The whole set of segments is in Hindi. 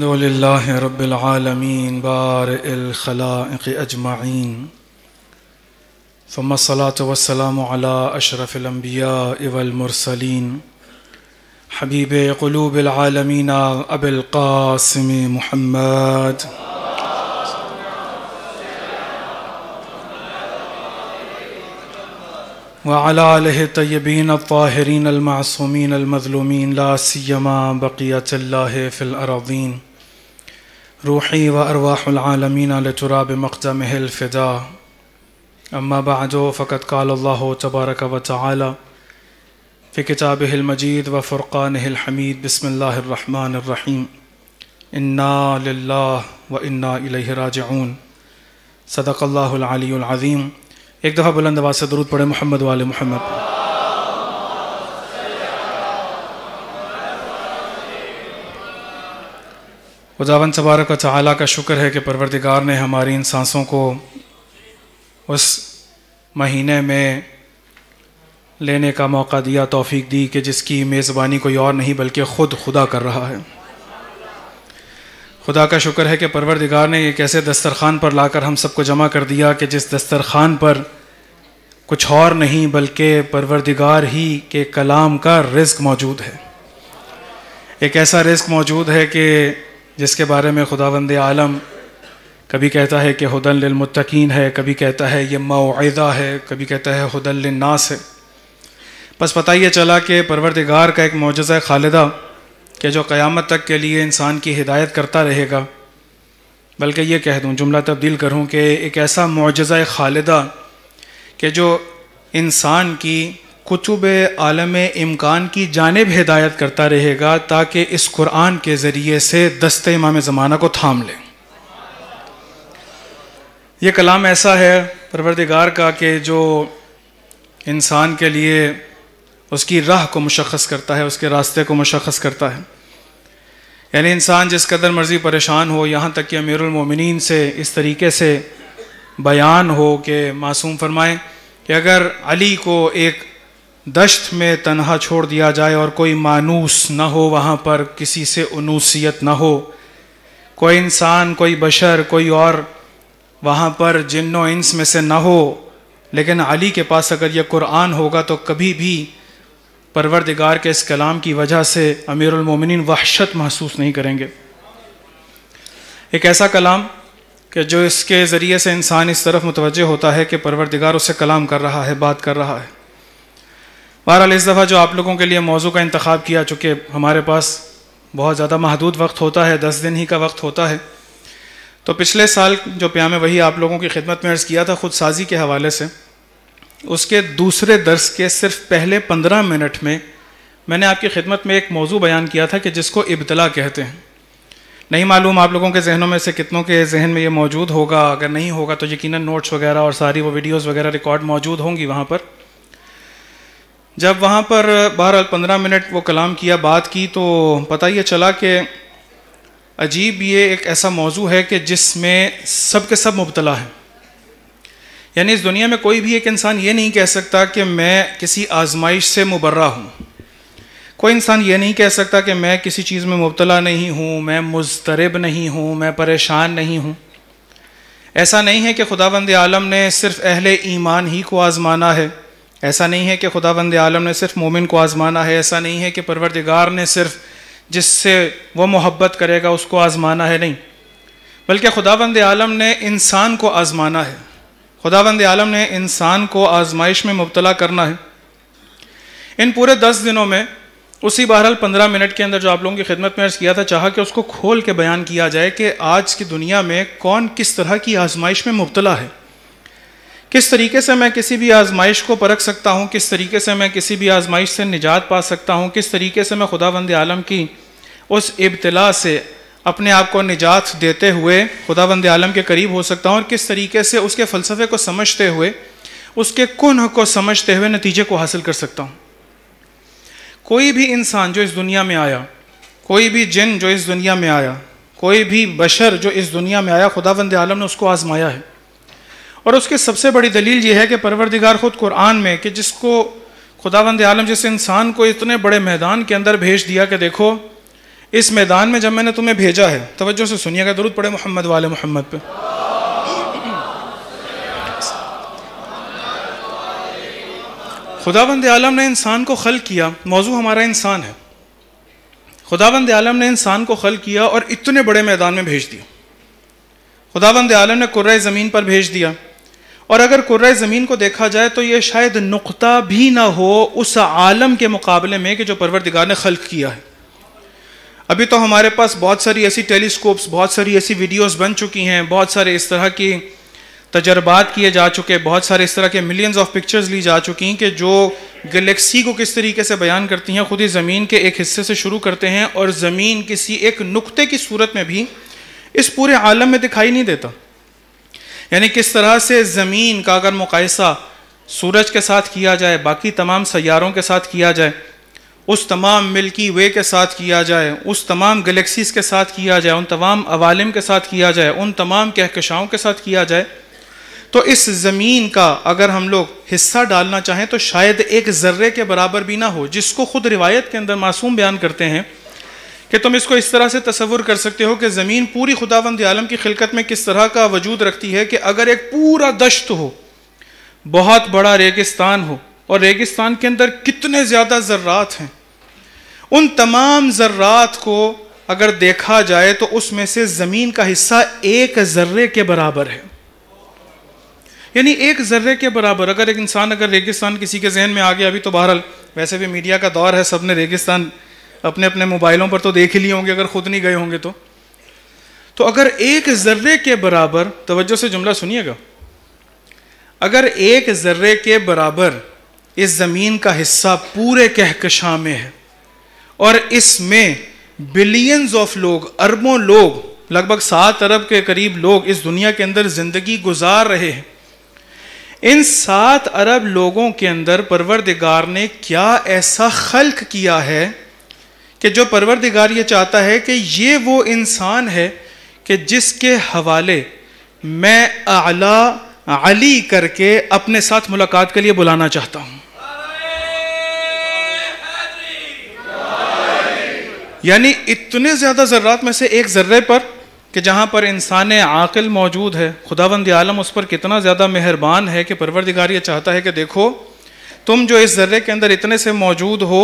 الحمد لله رب العالمين بارئ الخلائق أجمعين ثم الصلاة والسلام على أشرف الأنبياء والمرسلين حبيب قلوب العالمين أبي القاسم محمد وعلى آله الطيبين الطاهرين المعصومين المظلومين لا سيما بقية الله في الأراضين روحي وأرواح العالمين لتراب مقدمه الفداء أما بعد فقد قال الله تبارك وتعالى في كتابه المجيد وفرقانه الحميد بسم الله الرحمن الرحيم إنا لله وإنا إليه راجعون صدق الله العلي العظيم ایک دفعہ بلند آواز سے درود پڑھیں محمد والے محمد खुदावन तबारक चाहला का शुक्र है कि परवरदिगार ने हमारी इन सांसों को उस महीने में लेने का मौका दिया तौफीक दी कि जिसकी मेज़बानी कोई और नहीं बल्कि ख़ुद खुदा कर रहा है खुदा का शुक्र है कि परवरदिगार ने एक ऐसे दस्तरखान पर लाकर हम सबको जमा कर दिया कि जिस दस्तरखान पर कुछ और नहीं बल्कि परवरदिगार ही के कलाम का रिस्क मौजूद है एक ऐसा रिस्क मौजूद है कि जिसके बारे में खुदावंद आलम कभी कहता है कि हदन है कभी कहता है ये माहा है कभी कहता है हदलनास है बस पता ये चला कि परवरदिगार का एक मुजज़ा खालिदा कि जो क़्यामत तक के लिए इंसान की हिदायत करता रहेगा बल्कि ये कह दूँ जुमला तब्दील करूँ कि एक ऐसा मुजज़ा खालिदा कि जो इंसान की कुतुब आलम इमकान की जानब हिदायत करता रहेगा ताकि इस कुरान के ज़रिए से दस्त इमाम ज़माना को थाम लें यह कलाम ऐसा है परवरदिगार का कि जो इंसान के लिए उसकी राह को मुशखस करता है उसके रास्ते को मुशखस करता है यानी इंसान जिस कदर मर्ज़ी परेशान हो यहाँ तक कि अमीरमिन से इस तरीके से बयान हो कि मासूम फरमाएँ कि अगर अली को एक दश्त में तनहा छोड़ दिया जाए और कोई मानूस न हो वहाँ पर किसी से अनूसियत न हो कोई इंसान कोई बशर कोई और वहाँ पर जिन्नो इंस में से न हो लेकिन अली के पास अगर यह कुरान होगा तो कभी भी परवरदिगार के इस कलाम की वजह से अमीरमिन वहशत महसूस नहीं करेंगे एक ऐसा कलाम कि जो इसके ज़रिए से इंसान इस तरफ मुतवजह होता है कि परवरदिगार उससे कलाम कर रहा है बात कर रहा है बहरहाल इस दफ़ा जो आप लोगों के लिए मौजू का इंतखब किया चूँकि हमारे पास बहुत ज़्यादा महदूद वक्त होता है दस दिन ही का वक्त होता है तो पिछले साल जो प्याम वही आप लोगों की खिदमत में अर्ज़ किया था खुद साजी के हवाले से उसके दूसरे दर्स के सिर्फ पहले पंद्रह मिनट में मैंने आपकी खिदमत में एक मौजू बयान किया था कि जिसको इब्तला कहते हैं नहीं मालूम आप लोगों के जहनों में से कितनों के जहन में ये मौजूद होगा अगर नहीं होगा तो यकीन नोट्स वगैरह और सारी वो वीडियोज़ वगैरह रिकॉर्ड मौजूद होंगी वहाँ पर जब वहाँ पर बहरहाल पंद्रह मिनट वो कलाम किया बात की तो पता ये चला कि अजीब ये एक ऐसा मौजू है कि जिसमें सब के सब मुबतला है यानी इस दुनिया में कोई भी एक इंसान ये नहीं कह सकता कि मैं किसी आजमाइश से मुबर्रा हूँ कोई इंसान ये नहीं कह सकता कि मैं किसी चीज़ में मुबतला नहीं हूँ मैं मुस्तरब नहीं हूँ मैं परेशान नहीं हूँ ऐसा नहीं है कि बंद आलम ने सिर्फ़ अहल ईमान ही को आज़माना है ऐसा नहीं है कि खुदा बंद आलम ने सिर्फ मोमिन को आज़माना है ऐसा नहीं है कि परवरदिगार ने सिर्फ जिससे वह मोहब्बत करेगा उसको आज़माना है नहीं बल्कि खुदा बंद आलम ने इंसान को आज़माना है खुदा बंद आलम ने इंसान को आज़माइश में मुबतला करना है इन पूरे दस दिनों में उसी बहरहाल पंद्रह मिनट के अंदर जो आप लोगों की खिदमत में अर्ज़ किया था चाह कि उसको खोल के बयान किया जाए कि आज की दुनिया में कौन किस तरह की आज़माइश में मुबतला है किस तरीके से मैं किसी भी आजमाइश को परख सकता हूँ किस तरीके से मैं किसी भी आजमाइश से निजात पा सकता हूँ किस तरीके से मैं खुदा वंद आलम की उस इब्तला से अपने आप को निजात देते हुए खुदावंद आलम के करीब हो सकता हूँ और किस तरीके से उसके फ़लसफ़े को समझते हुए उसके कन को समझते हुए नतीजे को हासिल कर सकता हूँ कोई भी इंसान जो इस दुनिया में आया कोई भी जिन जो इस दुनिया में आया कोई भी बशर जो इस दुनिया में आया खुदावंद आलम ने उसको आजमाया है और उसकी सबसे बड़ी दलील ये है कि परवरदिगार खुद कुरान में कि जिसको खुदावंद आलम जिस इंसान को इतने बड़े मैदान के अंदर भेज दिया कि देखो इस मैदान में जब मैंने तुम्हें भेजा है तोज्जो से सुनिएगा दरुद पड़े मोहम्मद वाले मोहम्मद खुदा खुदावंद आलम ने इंसान को खल किया मौजू हमारा इंसान है खुदावंद आलम ने इंसान को खल किया और इतने बड़े मैदान में भेज दिया खुदावंद आलम ने कुर्र ज़मीन पर भेज दिया और अगर कुर्रा ज़मीन को देखा जाए तो ये शायद नुकता भी ना हो उस आलम के मुकाबले में कि जो परवरदिगार ने खल किया है अभी तो हमारे पास बहुत सारी ऐसी टेलीस्कोप्स बहुत सारी ऐसी वीडियोस बन चुकी हैं बहुत सारे इस तरह की तजर्बात किए जा चुके बहुत सारे इस तरह के मिलियंस ऑफ पिक्चर्स ली जा चुकी हैं कि जो गलेक्सी को किस तरीके से बयान करती हैं खुद ही ज़मीन के एक हिस्से से शुरू करते हैं और ज़मीन किसी एक नुक्ते की सूरत में भी इस पूरे आलम में दिखाई नहीं देता यानी किस तरह से ज़मीन का अगर मुकायसा सूरज के साथ किया जाए बाकी तमाम सैारों के साथ किया जाए उस तमाम मिल्की वे के साथ किया जाए उस तमाम गलेक्सीज़ के साथ किया जाए उन तमाम अवालम के साथ किया जाए उन तमाम कहकशाओं के साथ किया जाए तो इस ज़मीन का अगर हम लोग हिस्सा डालना चाहें तो शायद एक ज़र्रे के बराबर भी ना हो जिसको ख़ुद रिवायत के अंदर मासूम बयान करते हैं कि तुम इसको इस तरह से तस्वुर कर सकते हो कि ज़मीन पूरी खुदावंद आलम की खिलकत में किस तरह का वजूद रखती है कि अगर एक पूरा दश्त हो बहुत बड़ा रेगिस्तान हो और रेगिस्तान के अंदर कितने ज़्यादा ज़र्रात हैं उन तमाम ज़र्रात को अगर देखा जाए तो उसमें से ज़मीन का हिस्सा एक ज़र्रे के बराबर है यानी एक ज़र्रे के बराबर अगर एक इंसान अगर रेगिस्तान किसी के जहन में आ गया अभी तो बहरहाल वैसे भी मीडिया का दौर है सब ने रेगिस्तान अपने अपने मोबाइलों पर तो देख ही लिए होंगे अगर खुद नहीं गए होंगे तो तो अगर एक ज़र्रे के बराबर तवज्जो से जुमला सुनिएगा अगर एक ज़र्रे के बराबर इस ज़मीन का हिस्सा पूरे कहकशां में है और इसमें बिलियंस ऑफ लोग अरबों लोग लगभग सात अरब के करीब लोग इस दुनिया के अंदर ज़िंदगी गुजार रहे हैं इन सात अरब लोगों के अंदर परवरदिगार ने क्या ऐसा खल्क किया है कि जो परवरदिगार ये चाहता है कि ये वो इंसान है कि जिसके हवाले मैं आला अली करके अपने साथ मुलाकात के लिए बुलाना चाहता हूँ यानी इतने ज़्यादा ज़र्रात में से एक ज़र्रे पर कि जहाँ पर इंसान आकिल मौजूद है खुदावंद आलम उस पर कितना ज़्यादा मेहरबान है कि परवरदिगार ये चाहता है कि देखो तुम जो इस ज़र्रे के अंदर इतने से मौजूद हो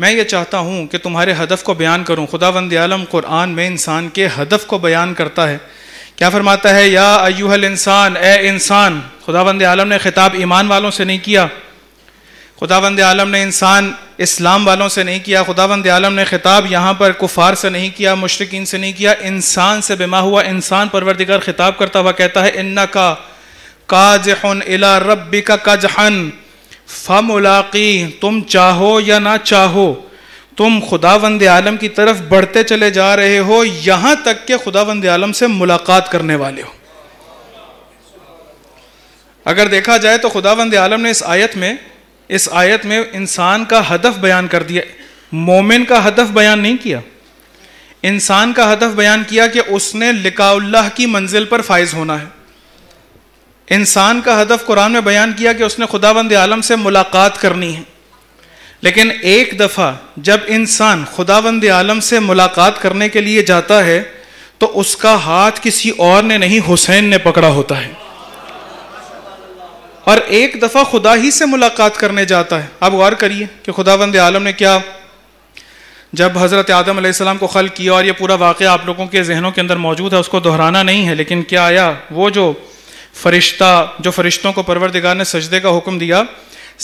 मैं ये चाहता हूँ कि तुम्हारे हदफ को बयान करूँ खुदा वंद आलम कुरान में इंसान के हदफ को बयान करता है क्या फरमाता है या अयूहल इंसान ए इंसान खुदा वंद आलम ने खिताब ईमान वालों से नहीं किया खुदा वंद आलम ने इंसान इस्लाम वालों से नहीं किया खुदा वंद आलम ने खिताब यहाँ पर कुफार से नहीं किया मुशरकिन से नहीं किया इंसान से बिमा हुआ इंसान परवरदिगर खिताब करता हुआ कहता है इन्ना का काजहन इला रब का जहन फमलाकी तुम चाहो या ना चाहो तुम खुदा वंद आलम की तरफ बढ़ते चले जा रहे हो यहाँ तक के खुदा वंद आलम से मुलाकात करने वाले हो अगर देखा जाए तो खुदा वंद आलम ने इस आयत में इस आयत में इंसान का हदफ बयान कर दिया मोमिन का हदफ बयान नहीं किया इंसान का हदफ बयान किया कि उसने लिकाउल्लाह की मंजिल पर फाइज होना है इंसान का हदफ कुरान में बयान किया कि उसने खुदा बंद आलम से मुलाकात करनी है लेकिन एक दफ़ा जब इंसान खुदा बंद आलम से मुलाकात करने के लिए जाता है तो उसका हाथ किसी और ने नहीं हुसैन ने पकड़ा होता है और एक दफ़ा खुदा ही से मुलाकात करने जाता है अब गौर करिए कि खुदा बंद आलम ने क्या जब हज़रत आदम को खल किया और ये पूरा वाक़ आप लोगों के जहनों के अंदर मौजूद है उसको दोहराना नहीं है लेकिन क्या आया वो जो फरिश्ता जो फरिश्तों को परवरदिगार ने सजदे का हुक्म दिया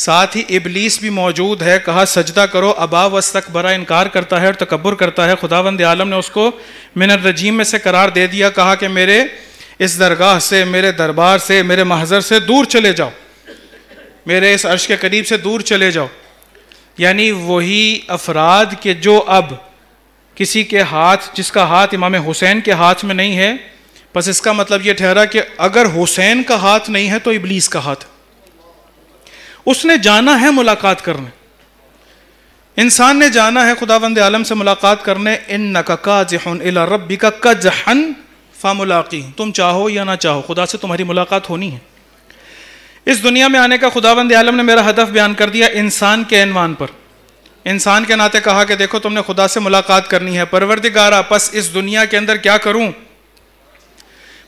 साथ ही इबलीस भी मौजूद है कहा सजदा करो अबा वस्तक तक बरा इनकार करता है और तकबर करता है खुदावंद आलम ने उसको मिनर रजीम में से करार दे दिया कहा कि मेरे इस दरगाह से मेरे दरबार से मेरे महजर से दूर चले जाओ मेरे इस अर्श के करीब से दूर चले जाओ यानी वही अफराद के जो अब किसी के हाथ जिसका हाथ इमाम हुसैन के हाथ में नहीं है बस इसका मतलब यह ठहरा कि अगर हुसैन का हाथ नहीं है तो इबलीस का हाथ उसने जाना है मुलाकात करने इंसान ने जाना है खुदावंद आलम से मुलाकात करने इन नका रबी का कजहन फामुलाकी तुम चाहो या ना चाहो खुदा से तुम्हारी मुलाकात होनी है इस दुनिया में आने का खुदावंद आलम ने मेरा हदफ बयान कर दिया इंसान के एनवान पर इंसान के नाते कहा कि देखो तुमने खुदा से मुलाकात करनी है परवरदिगारा बस इस दुनिया के अंदर क्या करूं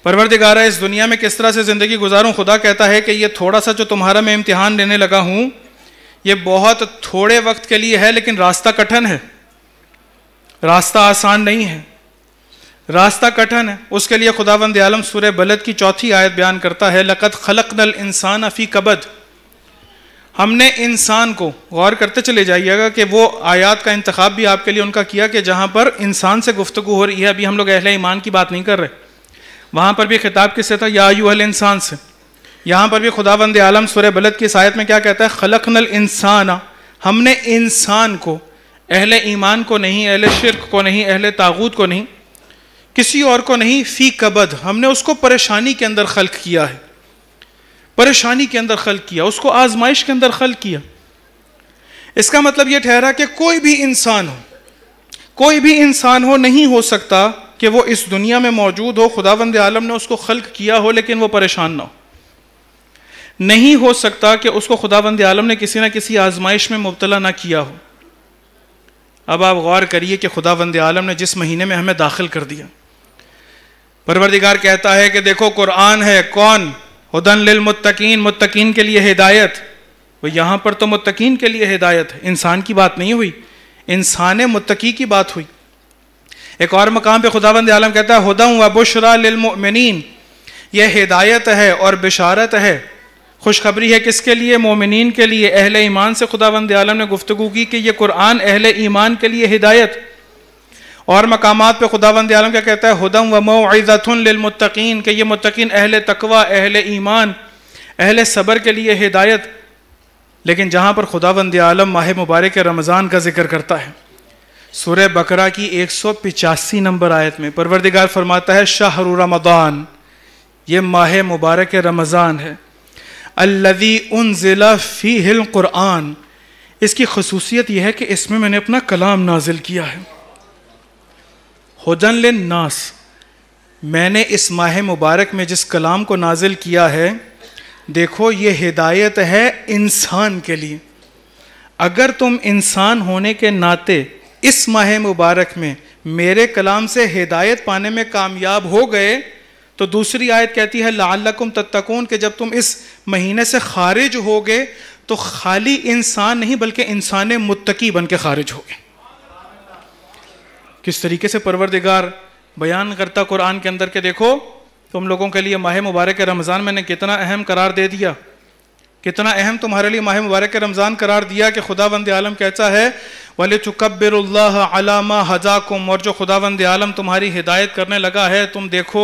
परवरदिगारा इस दुनिया में किस तरह से ज़िंदगी गुजारूं खुदा कहता है कि ये थोड़ा सा जो तुम्हारा मैं इम्तिहान लेने लगा हूँ ये बहुत थोड़े वक्त के लिए है लेकिन रास्ता कठिन है रास्ता आसान नहीं है रास्ता कठिन है उसके लिए खुदावंद आलम सूर बलद की चौथी आयत बयान करता है लकत खलक नल इंसान अफ़ी कबद हमने इंसान को गौर करते चले जाइएगा कि वो आयात का इंतखब भी आपके लिए उनका किया कि जहाँ पर इंसान से गुफ्तु हो रही है अभी हम लोग अहल ईमान की बात नहीं कर रहे वहाँ पर भी खिताब किससे था या यूहल इंसान से यहाँ पर भी खुदा बंद आलम सुर बलत की शायद में क्या कहता है खलक नल इंसाना हमने इंसान को अहल ईमान को नहीं अहल शिरक को नहीं अहल तागूत को नहीं किसी और को नहीं फी कबद हमने उसको परेशानी के अंदर खल किया है परेशानी के अंदर खल किया उसको आजमाइश के अंदर खल किया इसका मतलब यह ठहरा कि कोई भी इंसान हो कोई भी इंसान हो नहीं हो सकता कि वो इस दुनिया में मौजूद हो वंद आलम ने उसको खल्क किया हो लेकिन वो परेशान ना हो नहीं हो सकता कि उसको वंद आलम ने किसी ना किसी आजमाइश में मुबतला ना किया हो अब आप गौर करिए कि वंद आलम ने जिस महीने में हमें दाखिल कर दिया परवरदिगार कहता है कि देखो कुरान है कौन हदन लिल मुतकीन मुतकीन के लिए हिदायत वो यहां पर तो मुतकीन के लिए हिदायत है इंसान की बात नहीं हुई इंसान मुतकी की बात हुई एक और मकाम पे खुदाबंद आलम कहता है हदम व बुशरा लिलमिन यह हिदायत है और बिशारत है खुशखबरी है किसके लिए मोमिन के लिए अहल ईमान से खुदाबंद आलम ने गुफ्तु की कि यह कुरान अहल ईमान के लिए हिदायत और मकाम पर खुदाबंद आलम क्या कहता है हदम व मोज़तुलमतकीन के यह मतकीन अहल तकवा अहल ईमान अहल सबर के लिए हिदायत लेकिन जहाँ पर खुदाबंद आलम माह मुबारक रमज़ान का जिक्र करता है सूर्य बकरा की एक नंबर आयत में परवरदिगार फरमाता है शाहर रमदान ये माह मुबारक रमज़ान है अल्लदी उन ज़िला फ़ी हिल क़ुरान इसकी खसूसियत यह है कि इसमें मैंने अपना कलाम नाजिल किया है हजन नास मैंने इस माह मुबारक में जिस कलाम को नाजिल किया है देखो ये हिदायत है इंसान के लिए अगर तुम इंसान होने के नाते इस माह मुबारक में मेरे कलाम से हिदायत पाने में कामयाब हो गए तो दूसरी आयत कहती है लालकुम तत्तकून के जब तुम इस महीने से खारिज हो गए तो खाली इंसान नहीं बल्कि इंसान मुत्तकी बन के खारिज हो गए किस तरीके से परवरदिगार बयान करता कुरान के अंदर के देखो तुम लोगों के लिए माह मुबारक रमज़ान मैंने कितना अहम करार दे दिया कितना अहम तुम्हारे लिए माह मुबारक रमज़ान करार दिया कि खुदा वंद आलम कहता है वाले हजा हज़ाकुम और जो खुदा वंद आलम तुम्हारी हिदायत करने लगा है तुम देखो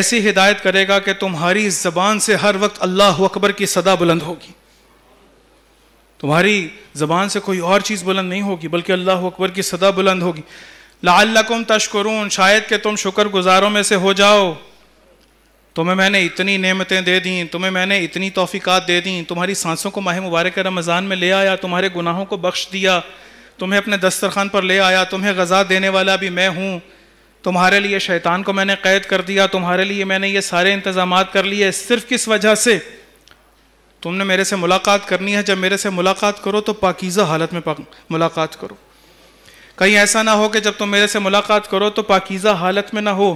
ऐसी हिदायत करेगा कि तुम्हारी ज़बान से हर वक्त अल्लाह अकबर की सदा बुलंद होगी तुम्हारी ज़बान से कोई और चीज़ बुलंद नहीं होगी बल्कि अल्लाह अकबर की सदा बुलंद होगी लाकुम तशकरून शायद के तुम शुक्र गुजारों में से हो जाओ तुम्हें मैंने इतनी नेमतें दे दी तुम्हें मैंने इतनी तोफ़ीक़ात दे दी तुम्हारी सांसों को माह मुबारक रमज़ान में ले आया तुम्हारे गुनाहों को बख्श दिया तुम्हें अपने दस्तरखान पर ले आया तुम्हें गज़ा देने वाला भी मैं हूँ तुम्हारे लिए शैतान को मैंने कैद कर दिया तुम्हारे लिए मैंने ये सारे इंतज़ाम कर लिए सिर्फ किस वजह से तुमने मेरे से मुलाकात करनी है जब मेरे से मुलाकात करो तो पाकिज़ा हालत में मुलाकात करो कहीं ऐसा ना हो कि जब तुम मेरे से मुलाकात करो तो पाकिज़ा हालत में ना हो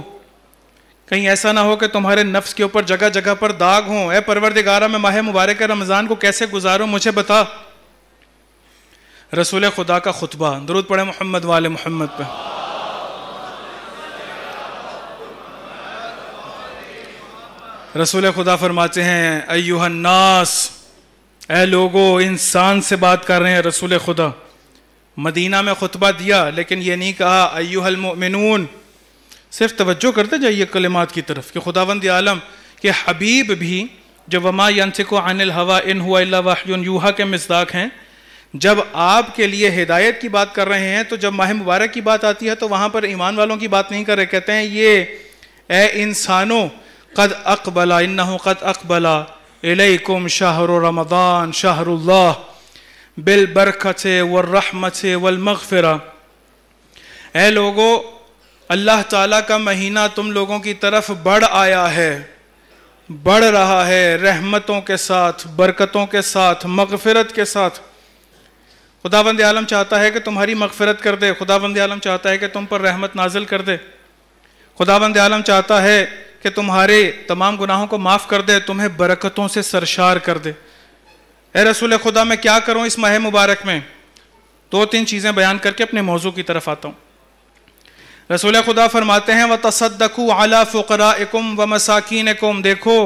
कहीं ऐसा ना हो कि तुम्हारे नफ्स के ऊपर जगह जगह पर दाग हो ए परवरदिगारा मैं माह मुबारक रमज़ान को कैसे गुजारूँ मुझे बता रसूल खुदा का खुतबा दरुद पड़े मोहम्मद वाले मोहम्मद पर रसूल खुदा फरमाते हैं अयुहन्नास ए लोगो इंसान से बात कर रहे हैं रसूल खुदा मदीना में खुतबा दिया लेकिन ये नहीं कहा अयुहल मोमिनून सिर्फ तवज्जो करते जाइए कलिमात की तरफ कि खुदावंद आलम के हबीब भी जब वमा यनसिको अनिल हवा इन हुआ वाहन यूहा के मजदाक हैं जब आपके लिए हिदायत की बात कर रहे हैं तो जब माह मुबारक की बात आती है तो वहाँ पर ईमान वालों की बात नहीं कर रहे कहते हैं ये ए इंसानों कद अकबला इन्ना कद अकबला इलकुम शाहर रमदान शाहरुल्ला बिल बरखत वरहमत वलमगफ़रा ए लोगों अल्लाह ताला का महीना तुम लोगों की तरफ बढ़ आया है बढ़ रहा है रहमतों के साथ बरकतों के साथ मगफरत के साथ खुदा बंद आलम चाहता है कि तुम्हारी मगफरत कर दे खुदा बंद आलम चाहता है कि तुम पर रहमत नाजिल कर दे खुदा बंद आलम चाहता है कि तुम्हारे तमाम गुनाहों को माफ़ कर दे तुम्हें बरकतों से सरशार कर दे ए रसूल खुदा मैं क्या करूँ इस माह मुबारक में दो तीन चीज़ें बयान करके अपने मौजू की तरफ आता हूँ रसूल खुदा फरमाते हैं व तसदकू आला फ़ुकराकुम व मसाकिनकुम देखो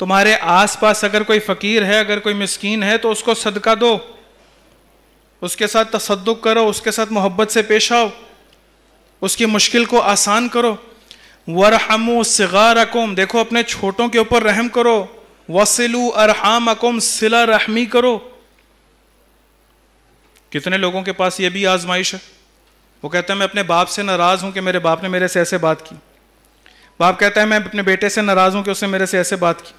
तुम्हारे आस पास अगर कोई फ़कीर है अगर कोई मस्किन है तो उसको सदका दो उसके साथ तसद करो उसके साथ मोहब्बत से पेश आओ उसकी मुश्किल को आसान करो शिगार अकुम देखो अपने छोटों के ऊपर रहम करो वसिलु अकुम सिला रहमी करो कितने लोगों के पास ये भी आजमाइश है वो कहता है मैं अपने बाप से नाराज़ हूँ कि मेरे बाप ने मेरे से ऐसे बात की बाप कहता है मैं अपने बेटे से नाराज़ हूँ कि उसने मेरे से ऐसे बात की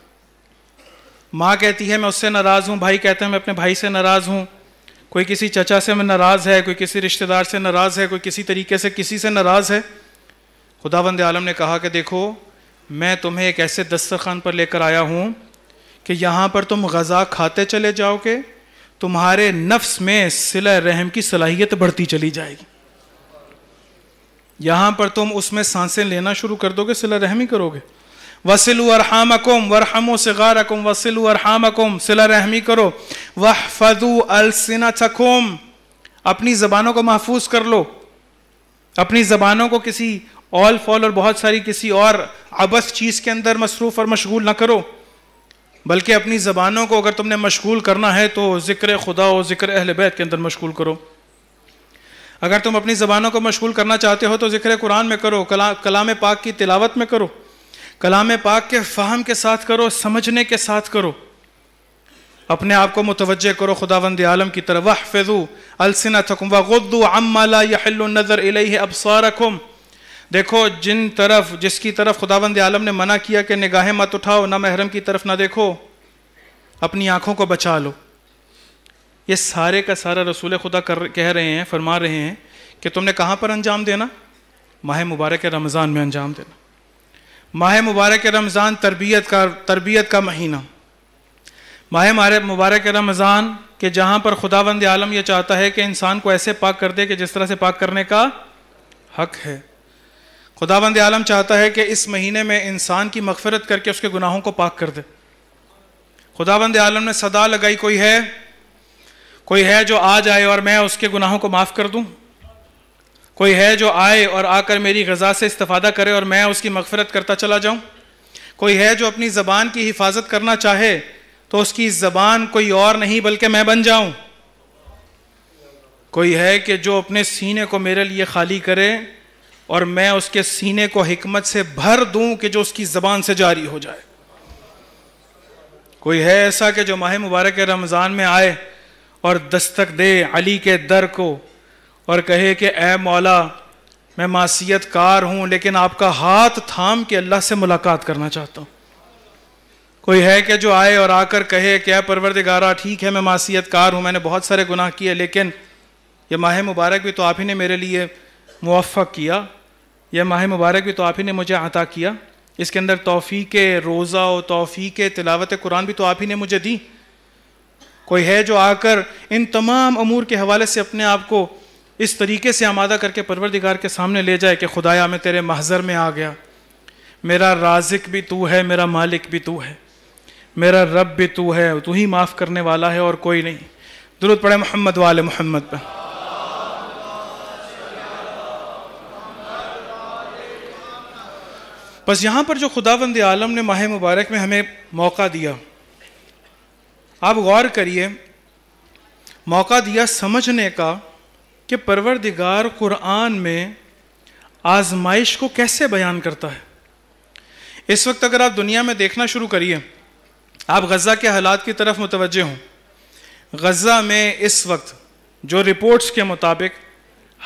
माँ कहती है मैं उससे नाराज़ हूँ भाई कहता है मैं अपने भाई से नाराज़ हूँ कोई किसी चचा से मैं नाराज़ है कोई किसी रिश्तेदार से नाराज़ है कोई किसी तरीके से किसी से नाराज़ है बंद आलम ने कहा कि देखो मैं तुम्हें एक ऐसे दस्तरखान पर लेकर आया हूँ कि यहाँ पर तुम गज़ा खाते चले जाओगे तुम्हारे नफ्स में सिला रहम की सलाहियत बढ़ती चली जाएगी यहाँ पर तुम उसमें सांसें लेना शुरू कर दोगे सिला रहमी करोगे वसिलु अरहाम अकुम वरहमो सिगार अकुम वसिलु अरहाम अकुम सिला रहमी करो वह फजु अलसिना थकुम अपनी ज़बानों को महफूज कर लो अपनी ज़बानों को किसी ऑल फॉल और बहुत सारी किसी और अबस चीज़ के अंदर मसरूफ़ और मशगूल ना करो बल्कि अपनी ज़बानों को अगर तुमने मशगूल करना है तो ज़िक्र खुदा और ज़िक्र अहल बैत के अंदर मशगूल करो अगर तुम अपनी ज़बानों को मशगूल करना चाहते हो तो ज़िक्र कुरान में करो कला कलाम पाक की तिलावत में करो कलाम पाक के फाहम के साथ करो समझने के साथ करो अपने आप को मुतवजह करो खुदावंद आलम की तरफ वह फेजू अलसिना थकुम माला अम्माला नज़र अबसारकुम देखो जिन तरफ जिसकी तरफ खुदावंद आलम ने मना किया कि निगाहें मत उठाओ ना महरम की तरफ ना देखो अपनी आँखों को बचा लो ये सारे का सारा रसूल खुदा कर कह रहे हैं फरमा रहे हैं कि तुमने कहाँ पर अंजाम देना माह मुबारक रमज़ान में अंजाम देना माह मुबारक रमज़ान तरबियत का तरबियत का महीना माह मारे मुबारक रमज़ान के जहाँ पर खुदावंद आलम यह चाहता है कि इंसान को ऐसे पाक कर दे कि जिस तरह से पाक करने का हक है खुदावंद आलम चाहता है कि इस महीने में इंसान की मगफरत करके उसके गुनाहों को पाक कर दे खुदावंद आलम ने सदा लगाई कोई है कोई है जो आज आए और मैं उसके गुनाहों को माफ़ कर दूं? कोई है जो आए और आकर मेरी गज़ा से इस्तफ़ादा करे और मैं उसकी मगफरत करता चला जाऊं? कोई है जो अपनी ज़बान की हिफाजत करना चाहे तो उसकी ज़बान कोई और नहीं बल्कि मैं बन जाऊं? कोई है कि जो अपने सीने को मेरे लिए खाली करे और मैं उसके सीने को हमत से भर दूं कि जो उसकी ज़बान से जारी हो जाए कोई है ऐसा कि जो माह मुबारक रमज़ान में आए और दस्तक दे अली के दर को और कहे कि ए मौला मैं मासीत कार हूँ लेकिन आपका हाथ थाम के अल्लाह से मुलाकात करना चाहता हूँ कोई है कि जो आए और आकर कहे क्या परवरदिगारा ठीक है मैं मासीत कार हूँ मैंने बहुत सारे गुनाह किए लेकिन यह माह मुबारक भी तो आप ही ने मेरे लिए मुफ़ किया यह माह मुबारक भी तो आप ही ने मुझे अता किया इसके अंदर तोफ़ी के रोज़ा और तोफ़ी के तिलावत कुरान भी तो आप ही ने मुझे दी कोई है जो आकर इन तमाम अमूर के हवाले से अपने आप को इस तरीके से आमादा करके परवरदिगार के सामने ले जाए कि खुदाया मैं तेरे महजर में आ गया मेरा राजिक भी तू है मेरा मालिक भी तू है मेरा रब भी तू है तू ही माफ़ करने वाला है और कोई नहीं दुरुद पड़े मोहम्मद वाले मोहम्मद पर बस यहाँ पर जो खुदा बंद आलम ने माह मुबारक में हमें मौका दिया आप गौर करिए मौका दिया समझने का कि परवरदिगार कुरान में आजमाइश को कैसे बयान करता है इस वक्त अगर आप दुनिया में देखना शुरू करिए आप गज़ा के हालात की तरफ मुतवजह हों गज़ा में इस वक्त जो रिपोर्ट्स के मुताबिक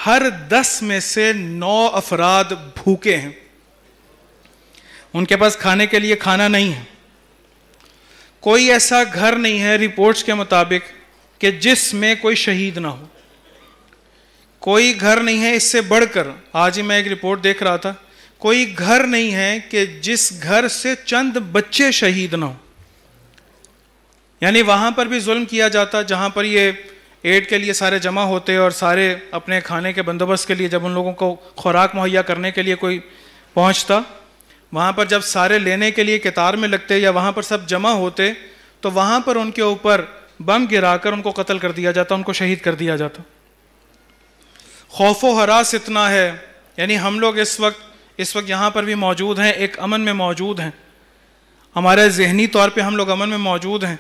हर दस में से नौ अफराद भूखे हैं उनके पास खाने के लिए खाना नहीं है कोई ऐसा घर नहीं है रिपोर्ट्स के मुताबिक कि जिसमें कोई शहीद ना हो कोई घर नहीं है इससे बढ़कर आज ही मैं एक रिपोर्ट देख रहा था कोई घर नहीं है कि जिस घर से चंद बच्चे शहीद ना हो यानी वहाँ पर भी जुल्म किया जाता जहाँ पर ये एड के लिए सारे जमा होते और सारे अपने खाने के बंदोबस्त के लिए जब उन लोगों को खुराक मुहैया करने के लिए कोई पहुँचता वहाँ पर जब सारे लेने के लिए कतार में लगते या वहाँ पर सब जमा होते तो वहाँ पर उनके ऊपर बम गिराकर उनको कत्ल कर दिया जाता उनको शहीद कर दिया जाता खौफ हरास इतना है यानी हम लोग इस वक्त इस वक्त यहाँ पर भी मौजूद हैं एक अमन में मौजूद हैं हमारे जहनी तौर पर हम लोग अमन में मौजूद हैं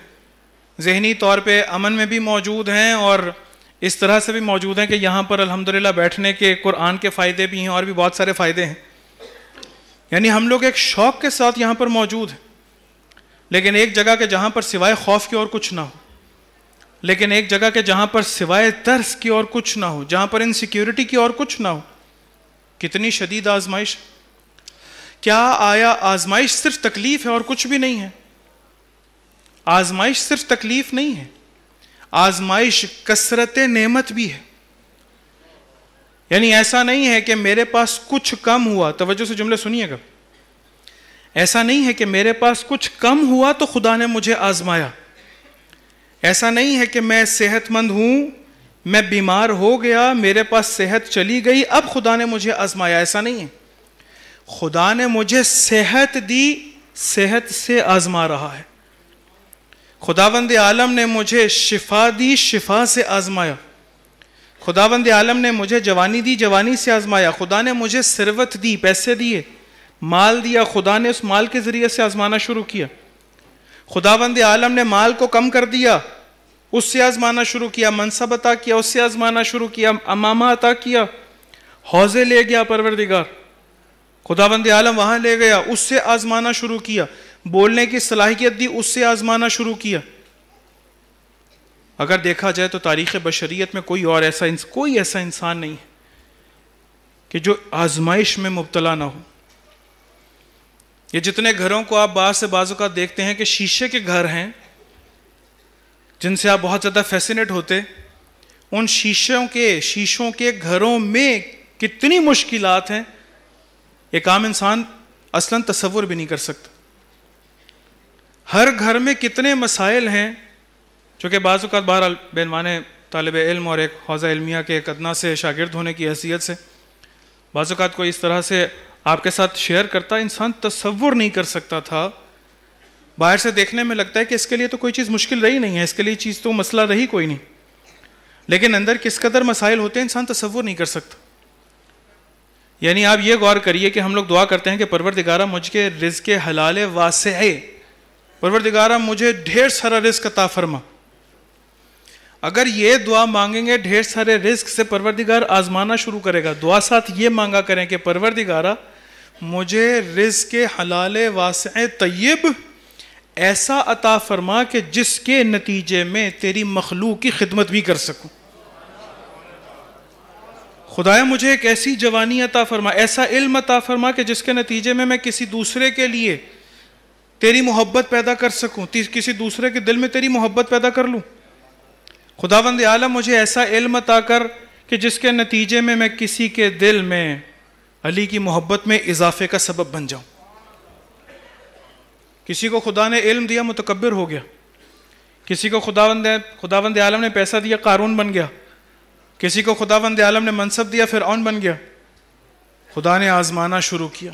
जहनी तौर पर अमन में भी मौजूद हैं और इस तरह से भी मौजूद हैं कि यहाँ पर अलहमदिल्ला बैठने के कुरान के फ़ायदे भी हैं और भी बहुत सारे फ़ायदे हैं यानी हम लोग एक शौक के साथ यहाँ पर मौजूद हैं लेकिन एक जगह के जहाँ पर सिवाय खौफ की और कुछ ना हो लेकिन एक जगह के जहाँ पर सिवाय तर्स की और कुछ ना हो जहाँ पर इनसिक्योरिटी की और कुछ ना हो कितनी शदीद आजमाइश क्या आया आजमाइश सिर्फ तकलीफ है और कुछ भी नहीं है आजमाइश सिर्फ तकलीफ नहीं है आजमाइश कसरत नेमत भी है यानी ऐसा नहीं है कि मेरे पास कुछ कम हुआ तवज्जो से जुमले सुनिएगा ऐसा नहीं है कि मेरे पास कुछ कम हुआ तो खुदा ने मुझे आजमाया ऐसा नहीं है कि मैं सेहतमंद हूं मैं बीमार हो गया मेरे पास सेहत चली गई अब खुदा ने मुझे आजमाया ऐसा नहीं है खुदा ने मुझे सेहत दी सेहत से आजमा रहा है खुदावंद आलम ने मुझे शिफा दी शिफा से आजमाया खुदाबंद आलम ने मुझे जवानी दी जवानी से आजमाया खुदा ने मुझे सिरवत दी पैसे दिए माल दिया खुदा ने उस माल के ज़रिए से आजमाना शुरू किया खुदाबंद आलम ने माल को कम कर दिया उससे आजमाना शुरू किया मनसब अता किया उससे आजमाना शुरू किया अमामा अता किया हौजे ले गया परवरदिगार खुदाबंद आलम वहाँ ले गया उससे आजमाना शुरू किया बोलने की सलाहियत दी उससे आजमाना शुरू किया अगर देखा जाए तो तारीख़ बशरीत में कोई और ऐसा कोई ऐसा इंसान नहीं है कि जो आजमाइश में मुबतला ना हो ये जितने घरों को आप बाहर से बाजू का देखते हैं कि शीशे के घर हैं जिनसे आप बहुत ज़्यादा फैसिनेट होते उन शीशों के शीशों के घरों में कितनी मुश्किल हैं एक आम इंसान असलन तस्वुर भी नहीं कर सकता हर घर में कितने मसाइल हैं चूँकि बाज़ात बहर बेनवाने तालब इल्म और एक हौज़ा इलमिया के कदना से शागिर्द होने की हैसियत से बाज़ात को इस तरह से आपके साथ शेयर करता इंसान तस्वुर नहीं कर सकता था बाहर से देखने में लगता है कि इसके लिए तो कोई चीज़ मुश्किल रही नहीं है इसके लिए चीज़ तो मसला रही कोई नहीं लेकिन अंदर किस कदर मसाइल होते हैं इंसान तस्वुर नहीं कर सकता यानी आप ये गौर करिए कि हम लोग दुआ करते हैं कि परवर दिगारा मुझके रिज के हलाल वास परवर दिगारा मुझे ढेर सारा रिज़ का फरमा अगर ये दुआ मांगेंगे ढेर सारे रिस्क से परवरदिगार आजमाना शुरू करेगा दुआ साथ ये मांगा करें कि परवरदिगारा मुझे रिस्क के हलाल वास तयब ऐसा अता फरमा कि जिसके नतीजे में तेरी मखलूक की खिदमत भी कर सकूं खुदाया मुझे एक ऐसी जवानी अता फरमा ऐसा इल्म अता फरमा कि जिसके नतीजे में मैं किसी दूसरे के लिए तेरी मोहब्बत पैदा कर सकूँ किसी दूसरे के दिल में तेरी मोहब्बत पैदा कर लूँ खुदावंद आलम मुझे ऐसा इल्म अता कर कि जिसके नतीजे में मैं किसी के दिल में अली की मोहब्बत में इजाफे का सबब बन जाऊं किसी को खुदा ने इल्म दिया मुतकबर हो गया किसी को खुदावंद खुदावंद आलम ने पैसा दिया कारून बन गया किसी को खुदावंद आलम ने मनसब दिया फिर ऑन बन गया खुदा ने आजमाना शुरू किया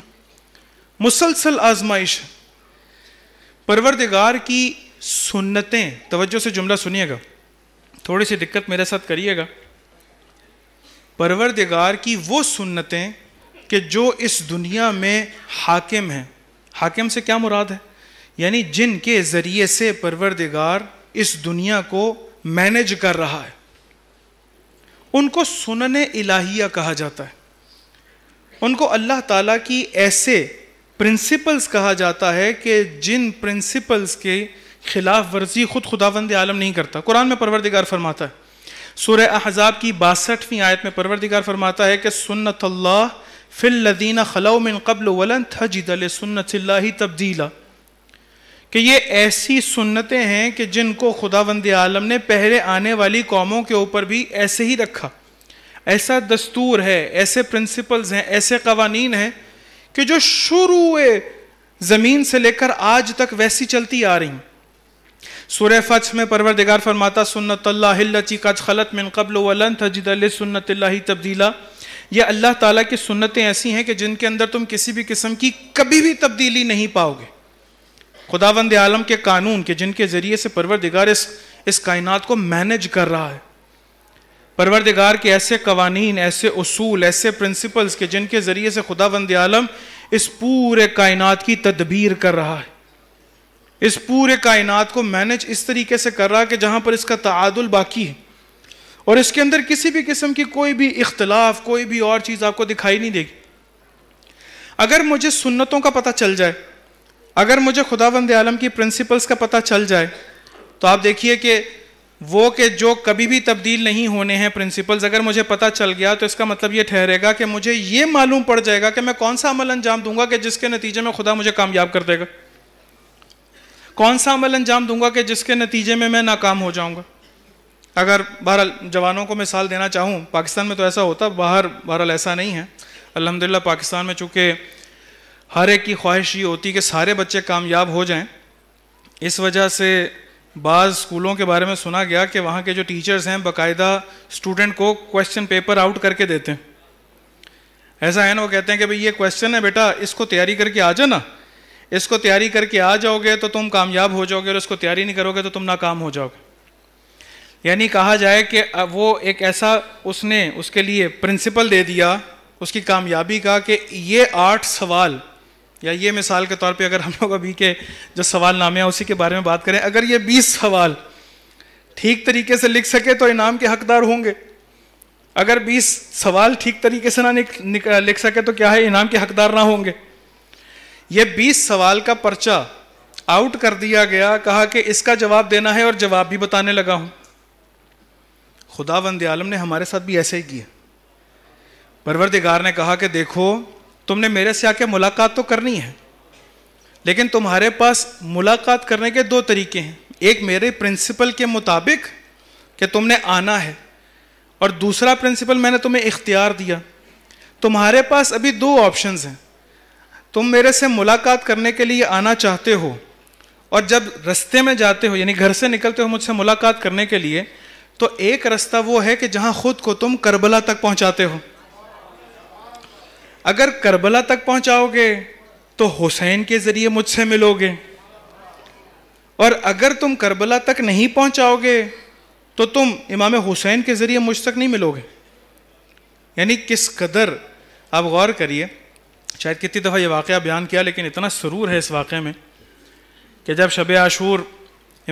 मुसलसल आजमाइश परवरदिगार की सुन्नतें तवज्जो से जुमला सुनिएगा थोड़ी सी दिक्कत मेरे साथ करिएगा परवरदिगार की वो सुन्नतें कि जो इस दुनिया में हाकिम हैं हाकिम से क्या मुराद है यानी जिनके ज़रिए से परवरदिगार इस दुनिया को मैनेज कर रहा है उनको सुनने इलाहिया कहा जाता है उनको अल्लाह ताला की ऐसे प्रिंसिपल्स कहा जाता है कि जिन प्रिंसिपल्स के खिलाफ वर्जी खुद खुदावंद आलम नहीं करता कुरान में परवरदिगार फरमाता है सुर अहजाब की बासठवीं आयत में परवरदिगार फरमाता है कि सुन्नत अल्लाह फ़िल्लदीन खलाउ मिन कबल वलन थजिदल सुन्नत ही तब्दीला कि ये ऐसी सुन्नतें हैं कि जिनको खुदावंद आलम ने पहले आने वाली कौमों के ऊपर भी ऐसे ही रखा ऐसा दस्तूर है ऐसे प्रिंसिपल्स हैं ऐसे कवानीन हैं कि जो शुरू ज़मीन से लेकर आज तक वैसी चलती आ रही हैं सुरह फ़च में दिगार फरमाता सुन्नतल्लाची कज खलत मिन कबल वलन तजिदल सुन्नतल्ला तब्दीला ये अल्लाह ताला की सुन्नतें ऐसी हैं कि जिनके अंदर तुम किसी भी किस्म की कभी भी तब्दीली नहीं पाओगे खुदावंद आलम के कानून के जिनके ज़रिए से परवरदिगार इस इस कायनात को मैनेज कर रहा है परवरदिगार के ऐसे कवानीन ऐसे असूल ऐसे प्रिंसिपल्स के जिनके ज़रिए से खुदावंद आलम इस पूरे कायनात की तदबीर कर रहा है इस पूरे कायनात को मैनेज इस तरीके से कर रहा कि जहाँ पर इसका तादुल बाकी है और इसके अंदर किसी भी किस्म की कोई भी इख्तलाफ कोई भी और चीज़ आपको दिखाई नहीं देगी अगर मुझे सुन्नतों का पता चल जाए अगर मुझे खुदा वंद आलम की प्रिंसिपल्स का पता चल जाए तो आप देखिए कि वो के जो कभी भी तब्दील नहीं होने हैं प्रिंसिपल्स अगर मुझे पता चल गया तो इसका मतलब ये ठहरेगा कि मुझे ये मालूम पड़ जाएगा कि मैं कौन सा अमल अंजाम दूंगा कि जिसके नतीजे में खुदा मुझे कामयाब कर देगा कौन सा अमल अंजाम दूंगा कि जिसके नतीजे में मैं नाकाम हो जाऊंगा अगर बहरहाल जवानों को मिसाल देना चाहूँ पाकिस्तान में तो ऐसा होता बाहर बहरहाल ऐसा नहीं है अलहमदिल्ला पाकिस्तान में चूँकि हर एक की ख्वाहिश ये होती कि सारे बच्चे कामयाब हो जाएँ इस वजह से बाज़ स्कूलों के बारे में सुना गया कि वहाँ के जो टीचर्स हैं बाकायदा स्टूडेंट को क्वेश्चन पेपर आउट करके देते हैं ऐसा है ना वो कहते हैं कि भाई ये क्वेश्चन है बेटा इसको तैयारी करके आ जाना इसको तैयारी करके आ जाओगे तो तुम कामयाब हो जाओगे और इसको तैयारी नहीं करोगे तो तुम नाकाम हो जाओगे यानी कहा जाए कि वो एक ऐसा उसने उसके लिए प्रिंसिपल दे दिया उसकी कामयाबी का कि ये आठ सवाल या ये मिसाल के तौर पे अगर हम लोग अभी के जो सवाल नामे हैं उसी के बारे में बात करें अगर ये बीस सवाल ठीक तरीके से लिख सके तो इनाम के हकदार होंगे अगर बीस सवाल ठीक तरीके से ना लिख सके तो क्या है इनाम के हकदार ना होंगे ये बीस सवाल का पर्चा आउट कर दिया गया कहा कि इसका जवाब देना है और जवाब भी बताने लगा हूं खुदा वंद आलम ने हमारे साथ भी ऐसे ही किया परवरदिगार ने कहा कि देखो तुमने मेरे से आके मुलाकात तो करनी है लेकिन तुम्हारे पास मुलाकात करने के दो तरीके हैं एक मेरे प्रिंसिपल के मुताबिक कि तुमने आना है और दूसरा प्रिंसिपल मैंने तुम्हें इख्तियार दिया तुम्हारे पास अभी दो ऑप्शंस हैं तुम मेरे से मुलाकात करने के लिए आना चाहते हो और जब रस्ते में जाते हो यानी घर से निकलते हो मुझसे मुलाकात करने के लिए तो एक रास्ता वो है कि जहां खुद को तुम करबला तक पहुंचाते हो अगर करबला तक पहुंचाओगे तो हुसैन के जरिए मुझसे मिलोगे और अगर तुम करबला तक नहीं पहुंचाओगे तो तुम इमाम हुसैन के ज़रिए मुझ तक नहीं मिलोगे यानी किस कदर आप गौर करिए शायद कितनी दफ़ा ये वाक़ बयान किया लेकिन इतना सरूर है इस वाक़े में कि जब शब आशूर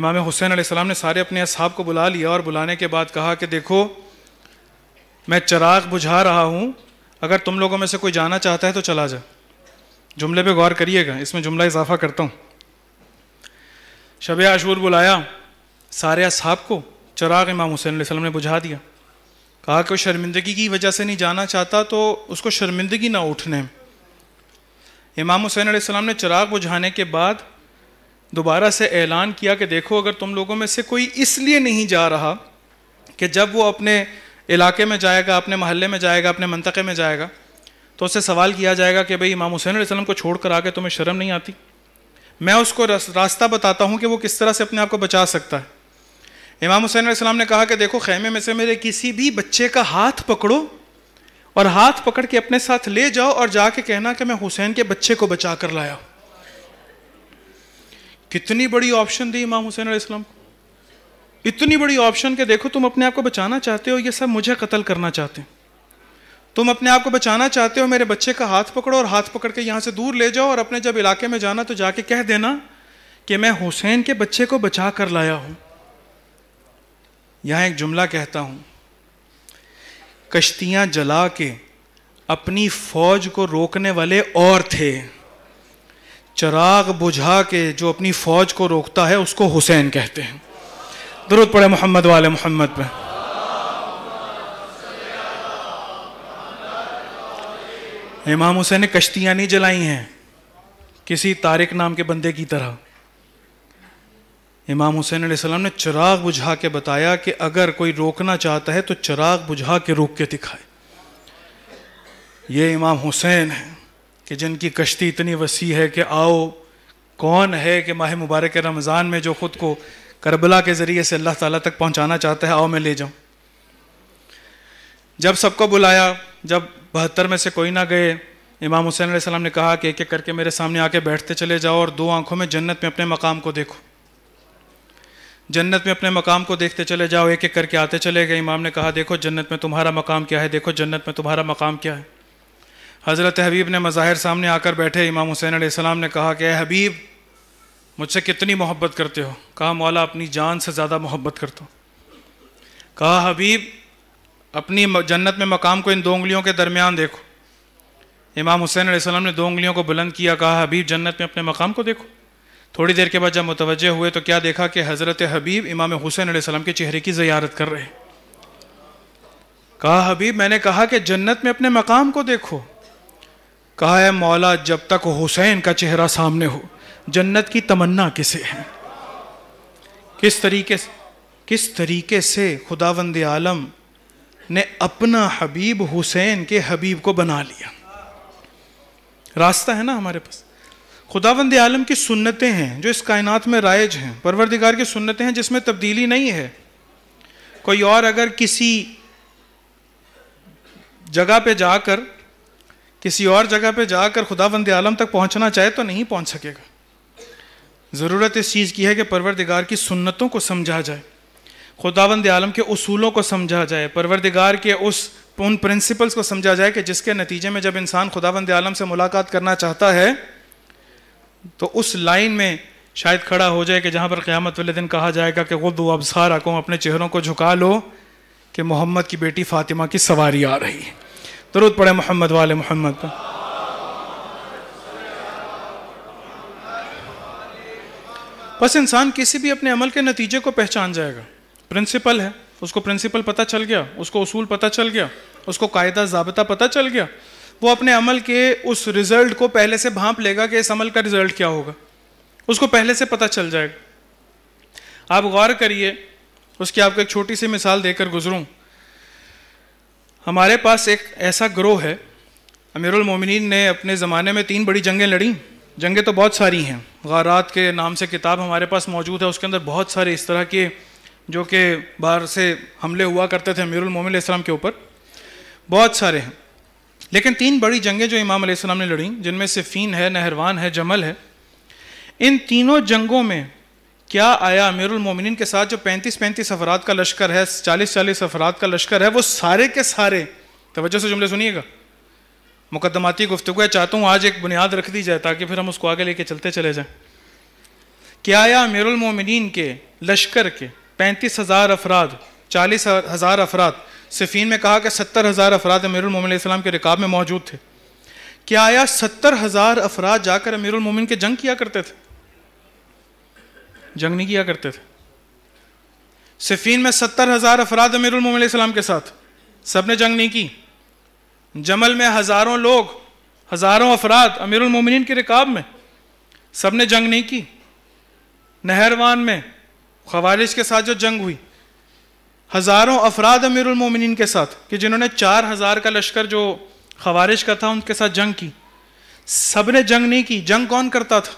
इमाम हुसैन आसमाम ने सारे अपने असाब को बुला लिया और बुलाने के बाद कहा कि देखो मैं चराग बुझा रहा हूँ अगर तुम लोगों में से कोई जाना चाहता है तो चला जा जुमले पे गौर करिएगा इसमें जुमला इजाफा करता हूँ शब आशूर बुलाया सारे असाब को चराग इमाम हुसैन वसलम ने बुझा दिया कहा कि वो शर्मिंदगी की वजह से नहीं जाना चाहता तो उसको शर्मिंदगी ना उठने इमाम हुसैन आसमाम ने चिराग बुझाने के बाद दोबारा से ऐलान किया कि देखो अगर तुम लोगों में से कोई इसलिए नहीं जा रहा कि जब वो अपने इलाके में जाएगा अपने महल्ले में जाएगा अपने मनतक़े में जाएगा तो उससे सवाल किया जाएगा कि भाई इमाम हुसैन आसलम को छोड़ कर आके तुम्हें शर्म नहीं आती मैं उसको रास्ता बताता हूँ कि वो किस तरह से अपने आप को बचा सकता है इमाम हुसैन आसलम ने कहा कि देखो खैमे में से मेरे किसी भी बच्चे का हाथ पकड़ो और हाथ पकड़ के अपने साथ ले जाओ और जाके कहना कि मैं हुसैन के बच्चे को बचा कर लाया कितनी बड़ी ऑप्शन दी इमाम हुसैन इस्लाम को इतनी बड़ी ऑप्शन के देखो तुम अपने आप को बचाना चाहते हो ये सब मुझे कत्ल करना चाहते हैं तुम अपने आप को बचाना चाहते हो मेरे बच्चे का हाथ पकड़ो और हाथ पकड़ के यहाँ से दूर ले जाओ और अपने जब इलाके में जाना तो जाके कह देना कि मैं हुसैन के बच्चे को बचा कर लाया हूं यहाँ एक जुमला कहता हूँ कश्तियां जला के अपनी फौज को रोकने वाले और थे चराग बुझा के जो अपनी फौज को रोकता है उसको हुसैन कहते हैं दरुद पड़े मोहम्मद वाले मोहम्मद पे इमाम हुसैन ने कश्तियां नहीं जलाई हैं किसी तारिक नाम के बंदे की तरह इमाम हुसैन सलाम ने चिराग बुझा के बताया कि अगर कोई रोकना चाहता है तो चिराग बुझा के रोक के दिखाए ये इमाम हुसैन है कि जिनकी कश्ती इतनी वसी है कि आओ कौन है कि माह मुबारक रमज़ान में जो ख़ुद को करबला के ज़रिए से अल्लाह ताला तक पहुंचाना चाहता है आओ मैं ले जाऊं जब सबको बुलाया जब बहत्तर में से कोई ना गए इमाम हुसैन सलाम ने कहा कि एक एक करके मेरे सामने आके बैठते चले जाओ और दो आंखों में जन्नत में अपने मकाम को देखो जन्नत में अपने मकाम को देखते चले जाओ एक एक करके आते चले गए इमाम ने कहा देखो जन्नत में तुम्हारा मकाम क्या है देखो जन्नत में तुम्हारा मकाम क्या है हज़रत हबीब ने मज़ाहिर सामने आकर बैठे इमाम हुसैन सलाम ने कहा कि हबीब मुझसे कितनी मोहब्बत करते हो कहा मौला अपनी जान से ज़्यादा मोहब्बत करता हूँ कहा हबीब अपनी जन्नत में मकाम को इन दो उंगलियों के दरमियान देखो इमाम हुसैन सलाम ने दो उंगलियों को बुलंद किया कहा हबीब जन्नत में अपने मकाम को देखो थोड़ी देर के बाद जब मुतवजह हुए तो क्या देखा कि हज़रत हबीब इमाम हुसैन आसम के चेहरे की जियारत कर रहे कहा हबीब मैंने कहा कि जन्नत में अपने मकाम को देखो कहा है मौला जब तक हुसैन का चेहरा सामने हो जन्नत की तमन्ना किसे है किस तरीके से किस तरीके से खुदावंद आलम ने अपना हबीब हुसैन के हबीब को बना लिया रास्ता है ना हमारे पास खुदावंद आलम की सुन्नतें हैं जो इस कायनात में राइज हैं परवरदिगार की सुन्नतें हैं जिसमें तब्दीली नहीं है कोई और अगर किसी जगह पे जाकर किसी और जगह पे जाकर खुदावंद आलम तक पहुंचना चाहे तो नहीं पहुंच सकेगा ज़रूरत इस चीज़ की है कि परवरदिगार की सुन्नतों को समझा जाए खुदावंद आलम के असूलों को समझा जाए परवरदिगार के उस उन प्रिंसिपल्स को समझा जाए कि जिसके नतीजे में जब इंसान खुदावंद आलम से मुलाकात करना चाहता है तो उस लाइन में शायद खड़ा हो जाए कि जहाँ पर क़्यामत वाले दिन कहा जाएगा कि खुद अबसार आकों अपने चेहरों को झुका लो कि मोहम्मद की बेटी फ़ातिमा की सवारी आ रही है दरुद पड़े मोहम्मद वाले मोहम्मद पर बस इंसान किसी भी अपने अमल के नतीजे को पहचान जाएगा प्रिंसिपल है उसको प्रिंसिपल पता चल गया उसको उसूल पता चल गया उसको कायदा जबता पता चल गया वो अपने अमल के उस रिजल्ट को पहले से भांप लेगा कि इस अमल का रिजल्ट क्या होगा उसको पहले से पता चल जाएगा आप गौर करिए उसकी आपको एक छोटी सी मिसाल देकर गुजरूं हमारे पास एक ऐसा ग्रोह है अमीरुल मोमिनीन ने अपने ज़माने में तीन बड़ी जंगें लड़ी जंगें तो बहुत सारी हैं गारात के नाम से किताब हमारे पास मौजूद है उसके अंदर बहुत सारे इस तरह के जो कि बाहर से हमले हुआ करते थे अमीरुल मोमिन इस्लाम के ऊपर बहुत सारे हैं लेकिन तीन बड़ी जंगें जो इमाम अलैहिस्सलाम ने लड़ी जिनमें सिफीन है नहरवान है जमल है इन तीनों जंगों में क्या आया मोमिनीन के साथ जो पैंतीस पैंतीस अफराद का लश्कर है चालीस चालीस अफराद का लश्कर है वो सारे के सारे तोज्जो से जुमले सुनिएगा मुकदमाती गुफ्तु है चाहता हूँ आज एक बुनियाद रख दी जाए ताकि फिर हम उसको आगे लेके चलते चले जाएँ क्या आया अमीरमिन के लश्कर के पैंतीस हज़ार अफराद चालीस हज़ार अफराद सिफीन में कहा कि सत्तर हज़ार अफराद अमीरमिन के रिकाब में मौजूद थे क्या आया सत्तर हज़ार अफराद जाकर अमीरमिन के जंग किया करते थे जंग नहीं किया करते थे सिफीन में सत्तर हज़ार अफराद अमीरमिन के साथ सब ने जंग नहीं की जमल में हज़ारों लोग हज़ारों अफराद अमीरमिन के रिकाब में सब ने जंग नहीं की नहरवान में खवालिश के साथ जो जंग हुई हज़ारों अफराद अमीरमिन के साथ कि जिन्होंने चार हज़ार का लश्कर जो खवारिश का था उनके साथ जंग की सब ने जंग नहीं की जंग कौन करता था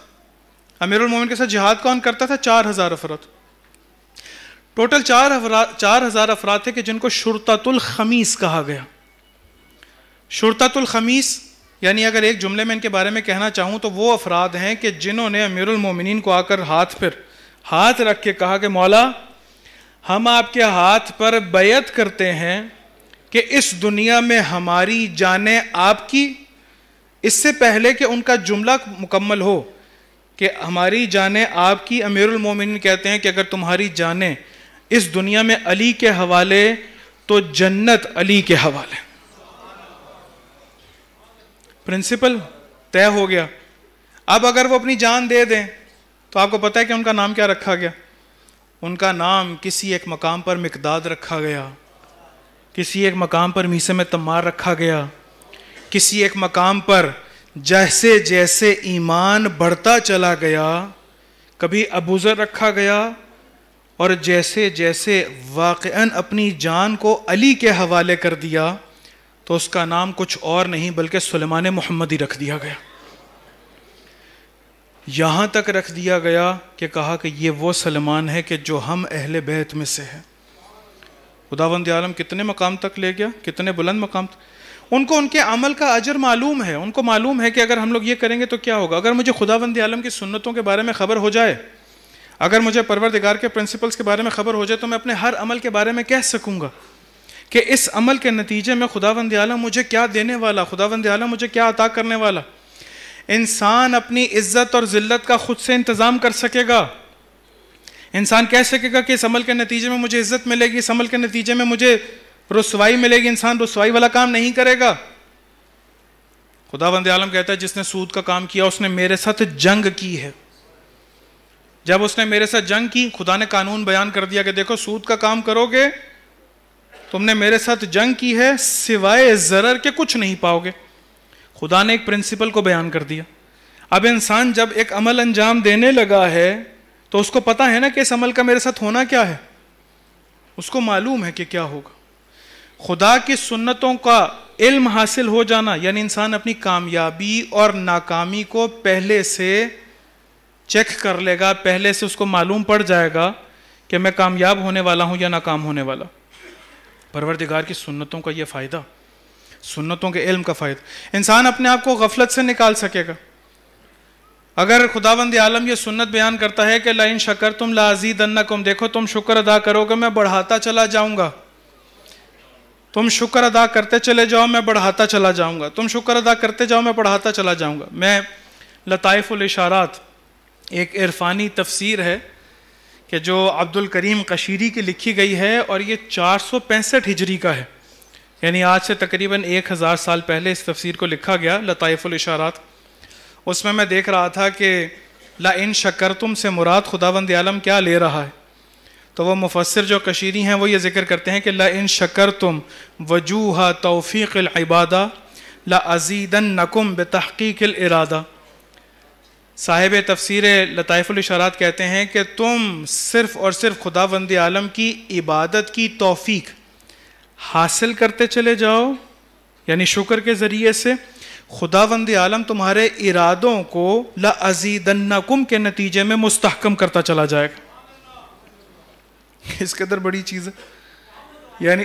अमीरमिन के साथ जिहाद कौन करता था चार हज़ार अफराद टोटल चार अफराद चार हज़ार अफराद थे कि जिनको शुरतातुल खमीस कहा गया शुरतातुल खमीस यानी अगर एक जुमले में इनके बारे में कहना चाहूँ तो वो अफराद हैं कि जिन्होंने अमीरमिन को आकर हाथ पर हाथ रख के कहा कि मौला हम आपके हाथ पर बैत करते हैं कि इस दुनिया में हमारी जाने आपकी इससे पहले कि उनका जुमला मुकम्मल हो कि हमारी जाने आपकी अमीरुल मोमिन कहते हैं कि अगर तुम्हारी जाने इस दुनिया में अली के हवाले तो जन्नत अली के हवाले प्रिंसिपल तय हो गया अब अगर वो अपनी जान दे दें तो आपको पता है कि उनका नाम क्या रखा गया उनका नाम किसी एक मकाम पर मकदाद रखा गया किसी एक मकाम पर मीसे में तमार रखा गया किसी एक मकाम पर जैसे जैसे ईमान बढ़ता चला गया कभी अबूज़र रखा गया और जैसे जैसे वाक़ अपनी जान को अली के हवाले कर दिया तो उसका नाम कुछ और नहीं बल्कि सलेमान ही रख दिया गया यहाँ तक रख दिया गया कि कहा कि ये वो सलमान है कि जो हम अहल बैत में से है खुदावंद आलम कितने मकाम तक ले गया कितने बुलंद मकाम तक उनको उनके अमल का अजर मालूम है उनको मालूम है कि अगर हम लोग ये करेंगे तो क्या होगा अगर मुझे खुदावंद आलम की सुन्नतों के बारे में ख़बर हो जाए अगर मुझे परवरदिगार के प्रिंसिपल्स के बारे में ख़बर हो जाए तो मैं अपने हर अमल के बारे में कह सकूँगा कि इस अमल के नतीजे में खुदावंद आलम मुझे क्या देने वाला खुदावंद आलम मुझे क्या अता करने वाला इंसान अपनी इज्जत और जिल्लत का खुद से इंतज़ाम कर सकेगा इंसान कह सकेगा कि इस अमल के नतीजे में मुझे इज्जत मिलेगी इस अमल के नतीजे में मुझे रसवाई मिलेगी इंसान रसवाई वाला काम नहीं करेगा खुदा बंद आलम कहता है जिसने सूद का काम किया उसने मेरे साथ जंग की है जब उसने मेरे साथ जंग की खुदा ने कानून बयान कर दिया कि देखो सूद का काम करोगे तुमने मेरे साथ जंग की है सिवाय ज़रर के कुछ नहीं पाओगे खुदा ने एक प्रिंसिपल को बयान कर दिया अब इंसान जब एक अमल अंजाम देने लगा है तो उसको पता है ना कि इस अमल का मेरे साथ होना क्या है उसको मालूम है कि क्या होगा खुदा की सुन्नतों का इल्म हासिल हो जाना यानी इंसान अपनी कामयाबी और नाकामी को पहले से चेक कर लेगा पहले से उसको मालूम पड़ जाएगा कि मैं कामयाब होने वाला हूँ या नाकाम होने वाला परवरदिगार की सुन्नतों का यह फ़ायदा सुन्नतों के इल्म का फ़ायदा इंसान अपने आप को गफलत से निकाल सकेगा अगर खुदावंद आलम यह सुन्नत बयान करता है कि लाइन शकर तुम लाजी दन्ना कुम देखो तुम शुक्र अदा करोगे मैं बढ़ाता चला जाऊँगा तुम शुक्र अदा करते चले जाओ मैं बढ़ाता चला जाऊँगा तुम शुक्र अदा करते जाओ मैं बढ़ाता चला जाऊँगा मैं लताइफुल इशारात एक इरफानी तफसीर है कि जो अब्दुल करीम कशीरी की लिखी गई है और ये चार सौ पैंसठ हिजरी का है यानी आज से तकरीबन एक हज़ार साल पहले इस तफसीर को लिखा गया लताइफुल इशारात उसमें मैं देख रहा था कि ला इन शक्कर तुम से मुराद खुदावंद आलम क्या ले रहा है तो वह मुफसर जो कशीरी हैं वो ये जिक्र करते हैं कि ला इन शक्कर तुम वजूह तोफ़ीक़िबादा ला अजीदन नकुम बे तहक़ीक़िल इरादा साहिब तफसर लताइफुलशारात कहते हैं कि तुम सिर्फ़ और सिर्फ खुदावंद आलम की इबादत की तोफ़ी हासिल करते चले जाओ यानी शुक्र के ज़रिए से खुदावंद आलम तुम्हारे इरादों को लजीदन्नकुम के नतीजे में मुस्तकम करता चला जाएगा इसके अंदर बड़ी चीज़ है यानी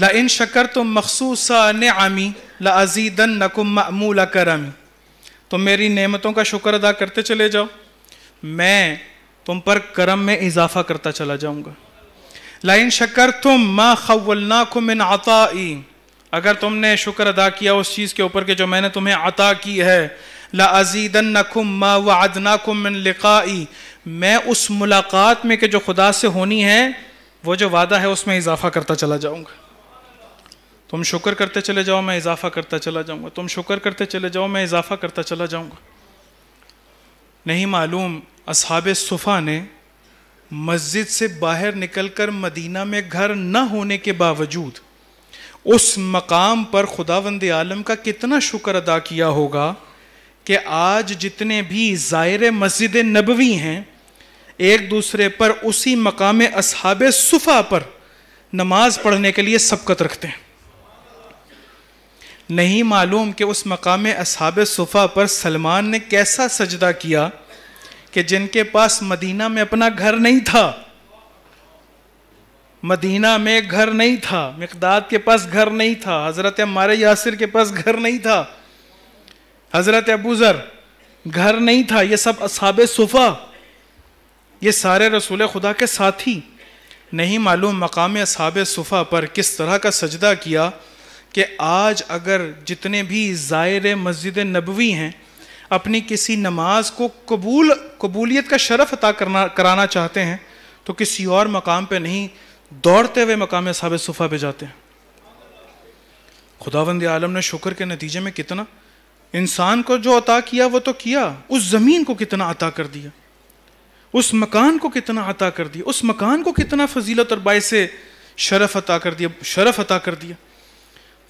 ला इन शकर तुम मखसूस ने आमी ला नकुम ममूला करमी तो मेरी नेमतों का शुक्र अदा करते चले जाओ मैं तुम पर करम में इजाफा करता चला जाऊंगा लाइन शक्कर तुम माँ खवलना आता ई अगर तुमने शुक्र अदा किया उस चीज़ के ऊपर के जो मैंने तुम्हें अता की है ला अजीदन नखुम माँ व आदना खुमिन मैं उस मुलाकात में के जो खुदा से होनी है वो जो वादा है उसमें इजाफा करता चला जाऊँगा तुम शुक्र करते चले जाओ मैं इजाफा करता चला जाऊंगा तुम शुक्र करते चले जाओ मैं इजाफा करता चला जाऊंगा नहीं मालूम असहाब सुफ़ा ने मस्जिद से बाहर निकलकर मदीना में घर न होने के बावजूद उस मकाम पर खुदावंद आलम का कितना शुक्र अदा किया होगा कि आज जितने भी ज़ायर मस्जिद नबवी हैं एक दूसरे पर उसी मकाम असहाब सुफ़ा पर नमाज पढ़ने के लिए सबकत रखते हैं नहीं मालूम कि उस मकाम असहाब सुफ़ा पर सलमान ने कैसा सजदा किया कि जिनके पास मदीना में अपना घर नहीं था मदीना में घर नहीं था मकदाद के पास घर नहीं था हज़रत मारे यासिर के पास घर नहीं था हज़रत अबूज़र घर नहीं था ये सब असाब सुफ़ा ये सारे रसूल खुदा के साथ ही नहीं मालूम मकाम असाब सुफ़ा पर किस तरह का सजदा किया कि आज अगर जितने भी ज़ायर मस्जिद नबवी हैं अपनी किसी नमाज को कबूल कबूलियत का शरफ अता करना कराना चाहते हैं तो किसी और मकाम पे नहीं दौड़ते हुए मकाम साब सुफ़ा पे जाते हैं खुदावंद आलम ने शुक्र के नतीजे में कितना इंसान को जो अता किया वो तो किया उस ज़मीन को कितना अता कर दिया उस मकान को कितना अता कर दिया उस मकान को कितना फजीलत और बायसे शरफ अता कर दिया शरफ अता कर दिया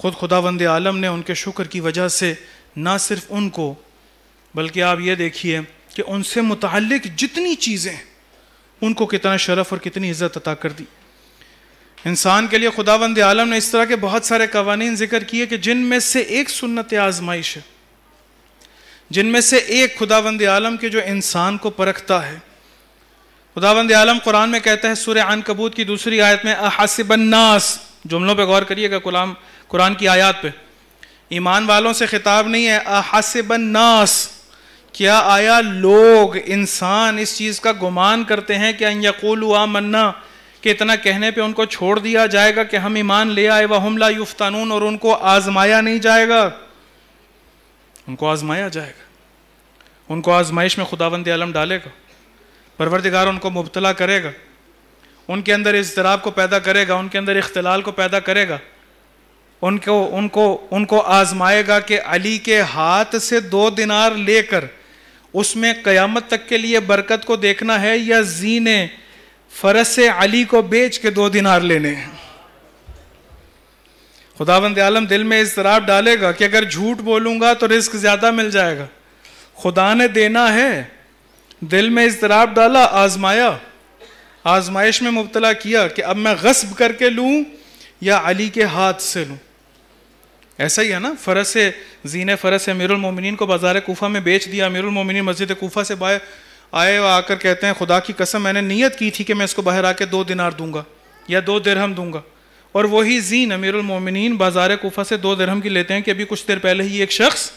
ख़ुद खुदा वंद आलम ने उनके शुक्र की वजह से ना सिर्फ उनको बल्कि आप ये देखिए कि उनसे मुतक जितनी चीज़ें उनको कितना शरफ और कितनी इज़्ज़त अता कर दी इंसान के लिए वंद आलम ने इस तरह के बहुत सारे कवानीन जिक्र किए कि जिनमें से एक सुन्नत आजमाइश है जिनमें से एक खुदा वंद आलम के जो इंसान को परखता है खुदा वंद आलम कुरान में कहता है सुर आन कबूत की दूसरी आयत में अहासिबन्नास जुमलों पर गौर करिएगा गुलाम कुरान की आयात पे ईमान वालों से खिताब नहीं है अहसबन नास क्या आया लोग इंसान इस चीज़ का गुमान करते हैं कि यकूल मन्ना कि इतना कहने पर उनको छोड़ दिया जाएगा कि हम ईमान ले आए वह हमला युफ्तानून और उनको आजमाया नहीं जाएगा उनको आजमाया जाएगा उनको आजमाइश में खुदावंद आलम डालेगा परवरदिगार उनको मुबतला करेगा उनके अंदर इस को पैदा करेगा उनके अंदर इख्तलाल को पैदा करेगा उनको उनको उनको आजमाएगा कि अली के हाथ से दो दिनार लेकर उसमें क़यामत तक के लिए बरकत को देखना है या जीने फरस से अली को बेच के दो दिनार लेने हैं खुदाबंद आलम दिल में इसतराब डालेगा कि अगर झूठ बोलूँगा तो रिस्क ज़्यादा मिल जाएगा खुदा ने देना है दिल में इसतराब डाला आजमाया आजमाइश में मुबतला किया कि अब मैं गस्ब करके लूँ या अली के हाथ से लूँ ऐसा ही है ना फरस से जी ने से अमीरुल को बाजार कोफा में बेच दिया अमीरुल मस्जिद कोफा से बाहर आए व आकर कहते हैं खुदा की कसम मैंने नीयत की थी कि मैं इसको बाहर आके दो दिनार दूंगा या दो दिरहम दूंगा और वही जीन अमीरुल बाजार कोफा से दो दिरहम की लेते हैं कि अभी कुछ देर पहले ही एक शख्स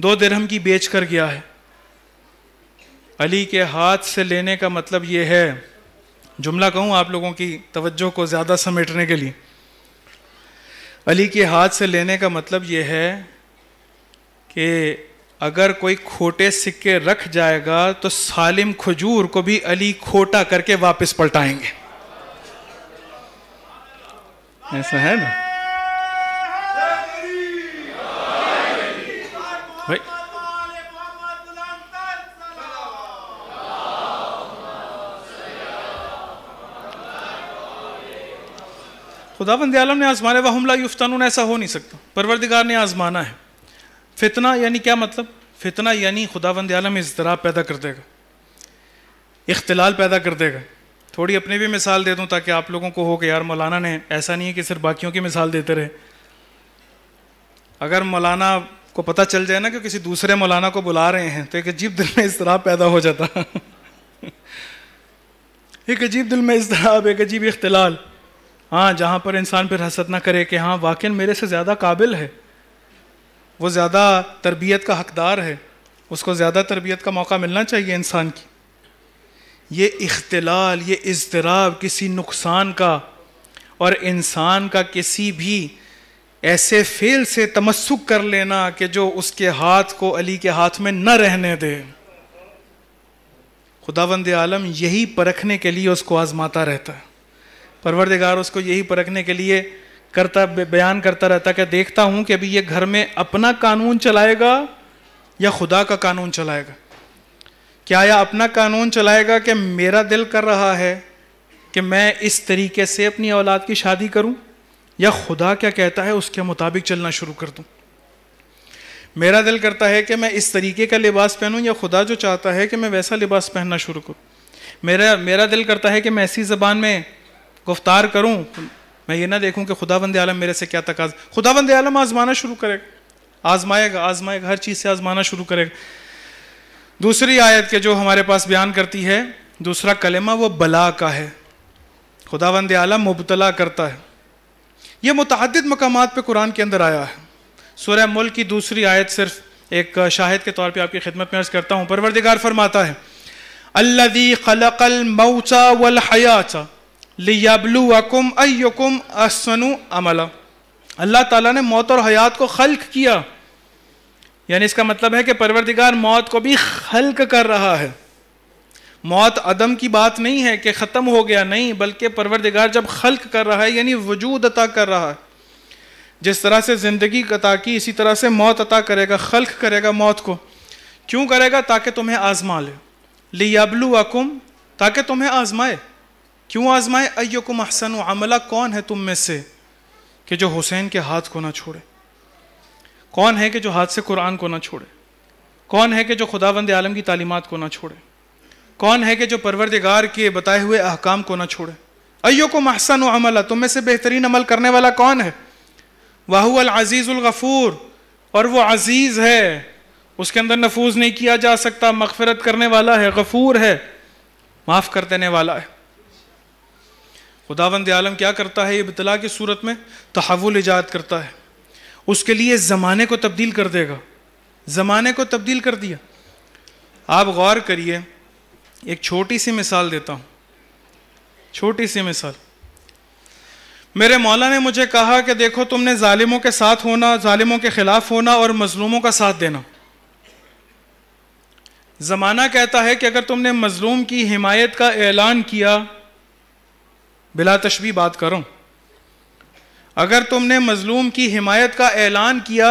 दो दिरहम की बेच कर गया है अली के हाथ से लेने का मतलब ये है जुमला कहूँ आप लोगों की तवज्जो को ज़्यादा समेटने के लिए अली के हाथ से लेने का मतलब यह है कि अगर कोई खोटे सिक्के रख जाएगा तो सालिम खजूर को भी अली खोटा करके वापस पलटाएंगे ऐसा है ना खुदा बंद आलम ने आजमाया वह हमला युफ्तान ऐसा हो नहीं सकता परवरदिगार ने आजमाना है फितना यानी क्या मतलब फितना यानी खुदा बंद आलम इसतराब पैदा कर देगा इख्तलाल पैदा कर देगा थोड़ी अपनी भी मिसाल दे दूँ ताकि आप लोगों को हो कि यार मौलाना ने ऐसा नहीं है कि सिर्फ बाकियों की मिसाल देते रहे अगर मौलाना को पता चल जाए ना कि किसी दूसरे मौलाना को बुला रहे हैं तो एक अजीब दिल में इस तरह पैदा हो जाता एक अजीब दिल में इस तरह एक अजीब इख्तलाल हाँ जहाँ पर इंसान फिर हसत ना करे कि हाँ वाकई मेरे से ज़्यादा काबिल है वो ज़्यादा तरबियत का हकदार है उसको ज़्यादा तरबियत का मौका मिलना चाहिए इंसान की ये इख्तलाल ये इजतराब किसी नुकसान का और इंसान का किसी भी ऐसे फेल से तमस्क कर लेना कि जो उसके हाथ को अली के हाथ में न रहने दे खुदावंद आलम यही परखने के लिए उसको आजमाता रहता है परवरदिगार उसको यही परखने के लिए करता बयान करता रहता क्या देखता हूं कि अभी ये घर में अपना कानून चलाएगा या खुदा का कानून चलाएगा क्या या अपना कानून चलाएगा कि मेरा दिल कर रहा है कि मैं इस तरीके से अपनी औलाद की शादी करूं या खुदा क्या कहता है उसके मुताबिक चलना शुरू कर दूं मेरा दिल करता है कि मैं इस तरीके का लिबास पहनूं या खुदा जो चाहता है कि मैं वैसा लिबास पहनना शुरू करूं मेरा मेरा दिल करता है कि मैं ऐसी ज़बान में गुफ्तार करूं मैं ये ना देखूं कि खुदा बंद आलम मेरे से क्या तकाज खुदा बंद आलम आजमाना शुरू करेगा आजमाएगा आजमाएगा हर चीज़ से आजमाना शुरू करेगा दूसरी आयत के जो हमारे पास बयान करती है दूसरा कलेमा वो बला का है खुदा बंद आलम मुबतला करता है ये मुतद मकाम पर कुरान के अंदर आया है सुरह मुल्क की दूसरी आयत सिर्फ एक शाहिद के तौर पर आपकी खिदमत में अर्ज करता हूँ परवरदिगार फरमाता है अल्लादी खलकल मऊचा वल हयाचा लियाबलू अकुम अयुकुम असनु अमला अल्लाह ताला ने मौत और हयात को खल्क किया यानी इसका मतलब है कि परवरदिगार मौत को भी खल्क कर रहा है मौत अदम की बात नहीं है कि ख़त्म हो गया नहीं बल्कि परवरदिगार जब खल्क कर रहा है यानी वजूद अता कर रहा है जिस तरह से ज़िंदगी अता की इसी तरह से मौत अता करेगा खल्क करेगा मौत को क्यों करेगा ताकि तुम्हें आज़मा ले लियाबलू ताकि तुम्हें आज़माए क्यों आजमाए को अहसन अमला कौन है तुम में से कि जो हुसैन के हाथ को ना छोड़े कौन है कि जो हाथ से कुरान को ना छोड़े कौन है कि जो खुदावंद आलम की तालीमत को ना छोड़े कौन है कि जो परवरदिगार के बताए हुए अहकाम को ना छोड़े को महसन अमला तुम में से बेहतरीन अमल करने वाला कौन है वाहुअल अजीज़ुलगफ़ूर और वो अजीज़ है उसके अंदर नफूज नहीं किया जा सकता मगफरत करने वाला है गफूर है माफ़ कर देने वाला है खुदावंद आलम क्या करता है बतला की सूरत में तहवुल ईजाद करता है उसके लिए ज़माने को तब्दील कर देगा ज़माने को तब्दील कर दिया आप गौर करिए एक छोटी सी मिसाल देता हूँ छोटी सी मिसाल मेरे मौला ने मुझे कहा कि देखो तुमने ालिमों के साथ होना ालिमों के ख़िलाफ़ होना और मज़लूमों का साथ देना ज़माना कहता है कि अगर तुमने मज़लूम की हिमायत का ऐलान किया बिला तशबी बात करूं अगर तुमने मजलूम की हिमायत का ऐलान किया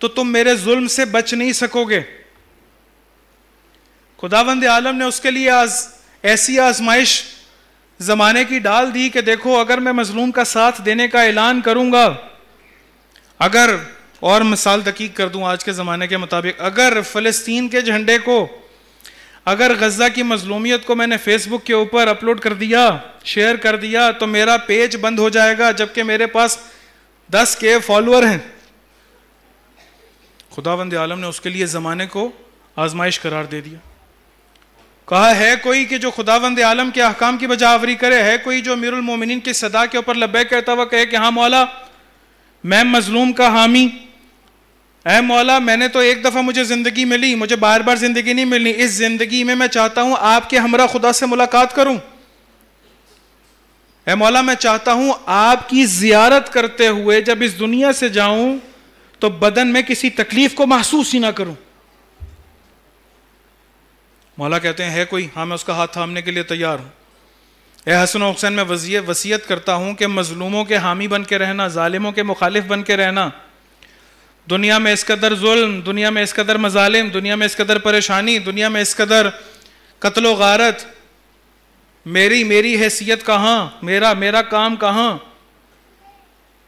तो तुम मेरे जुल्म से बच नहीं सकोगे खुदाबंद आलम ने उसके लिए आज ऐसी आजमाइश जमाने की डाल दी कि देखो अगर मैं मजलूम का साथ देने का ऐलान करूंगा अगर और मिसाल तकी कर दूं आज के ज़माने के मुताबिक अगर फ़लस्तीन के झंडे को अगर गज़ा की मजलूमियत को मैंने फेसबुक के ऊपर अपलोड कर दिया शेयर कर दिया तो मेरा पेज बंद हो जाएगा जबकि मेरे पास दस के फॉलोअर हैं खुदा बंद आलम ने उसके लिए ज़माने को आजमाइश करार दे दिया कहा है कोई कि जो बंद आलम के अहकाम की बजा आवरी करे है कोई जो मीरमिन की सदा के ऊपर लबे कहता हुआ कहे कि हाँ मौला मैं मजलूम का हामी ऐ मौला मैंने तो एक दफ़ा मुझे ज़िंदगी मिली मुझे बार बार ज़िंदगी नहीं मिलनी इस ज़िंदगी में मैं चाहता हूँ आपके हमरा खुदा से मुलाकात करूँ ए मौला मैं चाहता हूँ आपकी ज़ियारत करते हुए जब इस दुनिया से जाऊँ तो बदन में किसी तकलीफ़ को महसूस ही ना करूँ मौला कहते हैं है कोई हाँ मैं उसका हाथ थामने के लिए तैयार हूँ ए हसन हुसैन मैं वसीयत करता हूँ कि मज़लूमों के हामी बन के रहना ालिमों के मुखालिफ बन के रहना दुनिया में इस कदर जुल्म दुनिया में इस कदर मजालिम दुनिया में इस कदर परेशानी दुनिया में इस कदर कत्लो गारत मेरी मेरी हैसियत कहाँ मेरा मेरा काम कहाँ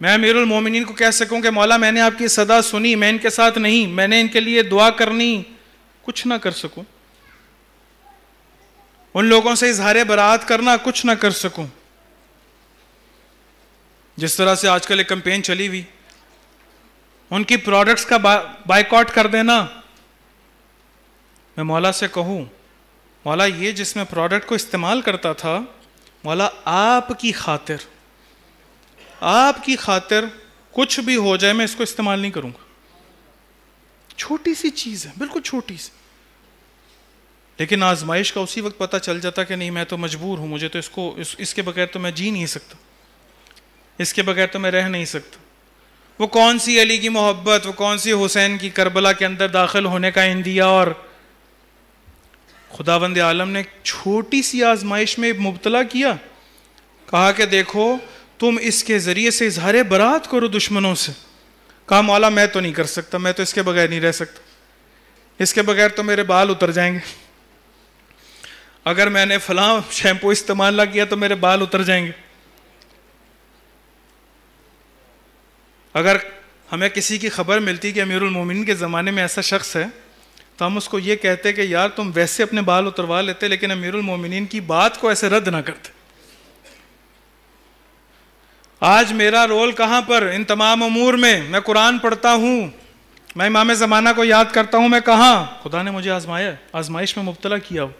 मैं मेरुल मोमिन को कह सकूं कि मौला मैंने आपकी सदा सुनी मैं इनके साथ नहीं मैंने इनके लिए दुआ करनी कुछ ना कर सकूं उन लोगों से इजहार बरात करना कुछ ना कर सकूं जिस तरह से आजकल एक कंपेन चली हुई उनकी प्रोडक्ट्स का बाइकॉट कर देना मैं मौला से कहूँ मौला ये जिसमें प्रोडक्ट को इस्तेमाल करता था मौला आपकी खातिर आपकी खातिर कुछ भी हो जाए मैं इसको इस्तेमाल नहीं करूँगा छोटी सी चीज़ है बिल्कुल छोटी सी लेकिन आजमाइश का उसी वक्त पता चल जाता कि नहीं मैं तो मजबूर हूँ मुझे तो इसको इस, इसके बगैर तो मैं जी नहीं सकता इसके बगैर तो मैं रह नहीं सकता वो कौन सी अली की मोहब्बत वो कौन सी हुसैन की करबला के अंदर दाखिल होने का इंदिया और खुदाबंद आलम ने छोटी सी आजमाइश में मुबतला किया कहा कि देखो तुम इसके ज़रिए से इजहार बरात करो दुश्मनों से कहा मौला मैं तो नहीं कर सकता मैं तो इसके बगैर नहीं रह सकता इसके बगैर तो मेरे बाल उतर जाएंगे अगर मैंने फलां शैम्पू इस्तेमाल ना किया तो मेरे बाल उतर जाएंगे अगर हमें किसी की खबर मिलती कि अमीरुल मोमिन के ज़माने में ऐसा शख्स है तो हम उसको ये कहते कि यार तुम वैसे अपने बाल उतरवा लेते लेकिन अमीरुल मोमिनीन की बात को ऐसे रद्द ना करते आज मेरा रोल कहाँ पर इन तमाम अमूर में मैं कुरान पढ़ता हूँ मैं इमाम ज़माना को याद करता हूँ मैं कहाँ खुदा ने मुझे आजमाया आजमाइश में मुबतला किया हो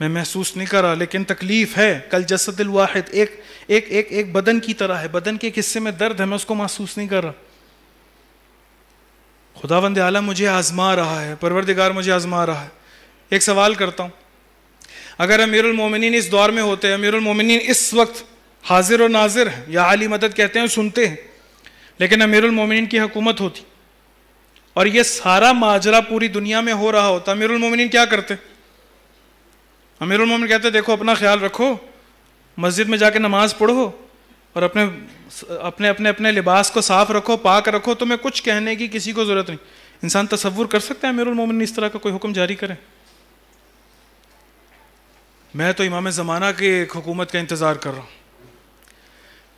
मैं महसूस नहीं कर रहा लेकिन तकलीफ है कल जसद वाहिद एक एक एक एक बदन की तरह है बदन के एक किस्से में दर्द है मैं उसको महसूस नहीं कर रहा खुदावंद आला मुझे आजमा रहा है परवरदिगार मुझे आजमा रहा है एक सवाल करता हूँ अगर अमीरमिन इस दौर में होते हैं अमीरमिन इस वक्त हाजिर और नाजिर है या आली मदद कहते हैं सुनते हैं लेकिन अमीरमिन की हुकूमत होती और ये सारा माजरा पूरी दुनिया में हो रहा होता अमीरमिन क्या करते हैं अमीर मोमिन कहते देखो अपना ख्याल रखो मस्जिद में जाके नमाज पढ़ो और अपने अपने अपने अपने लिबास को साफ रखो पाक रखो तो मैं कुछ कहने की किसी को ज़रूरत नहीं इंसान तस्वुर कर सकता है अमीरुल मोमिन इस तरह का कोई हुक्म जारी करें मैं तो इमाम ज़माना की एक हुकूमत का इंतज़ार कर रहा हूँ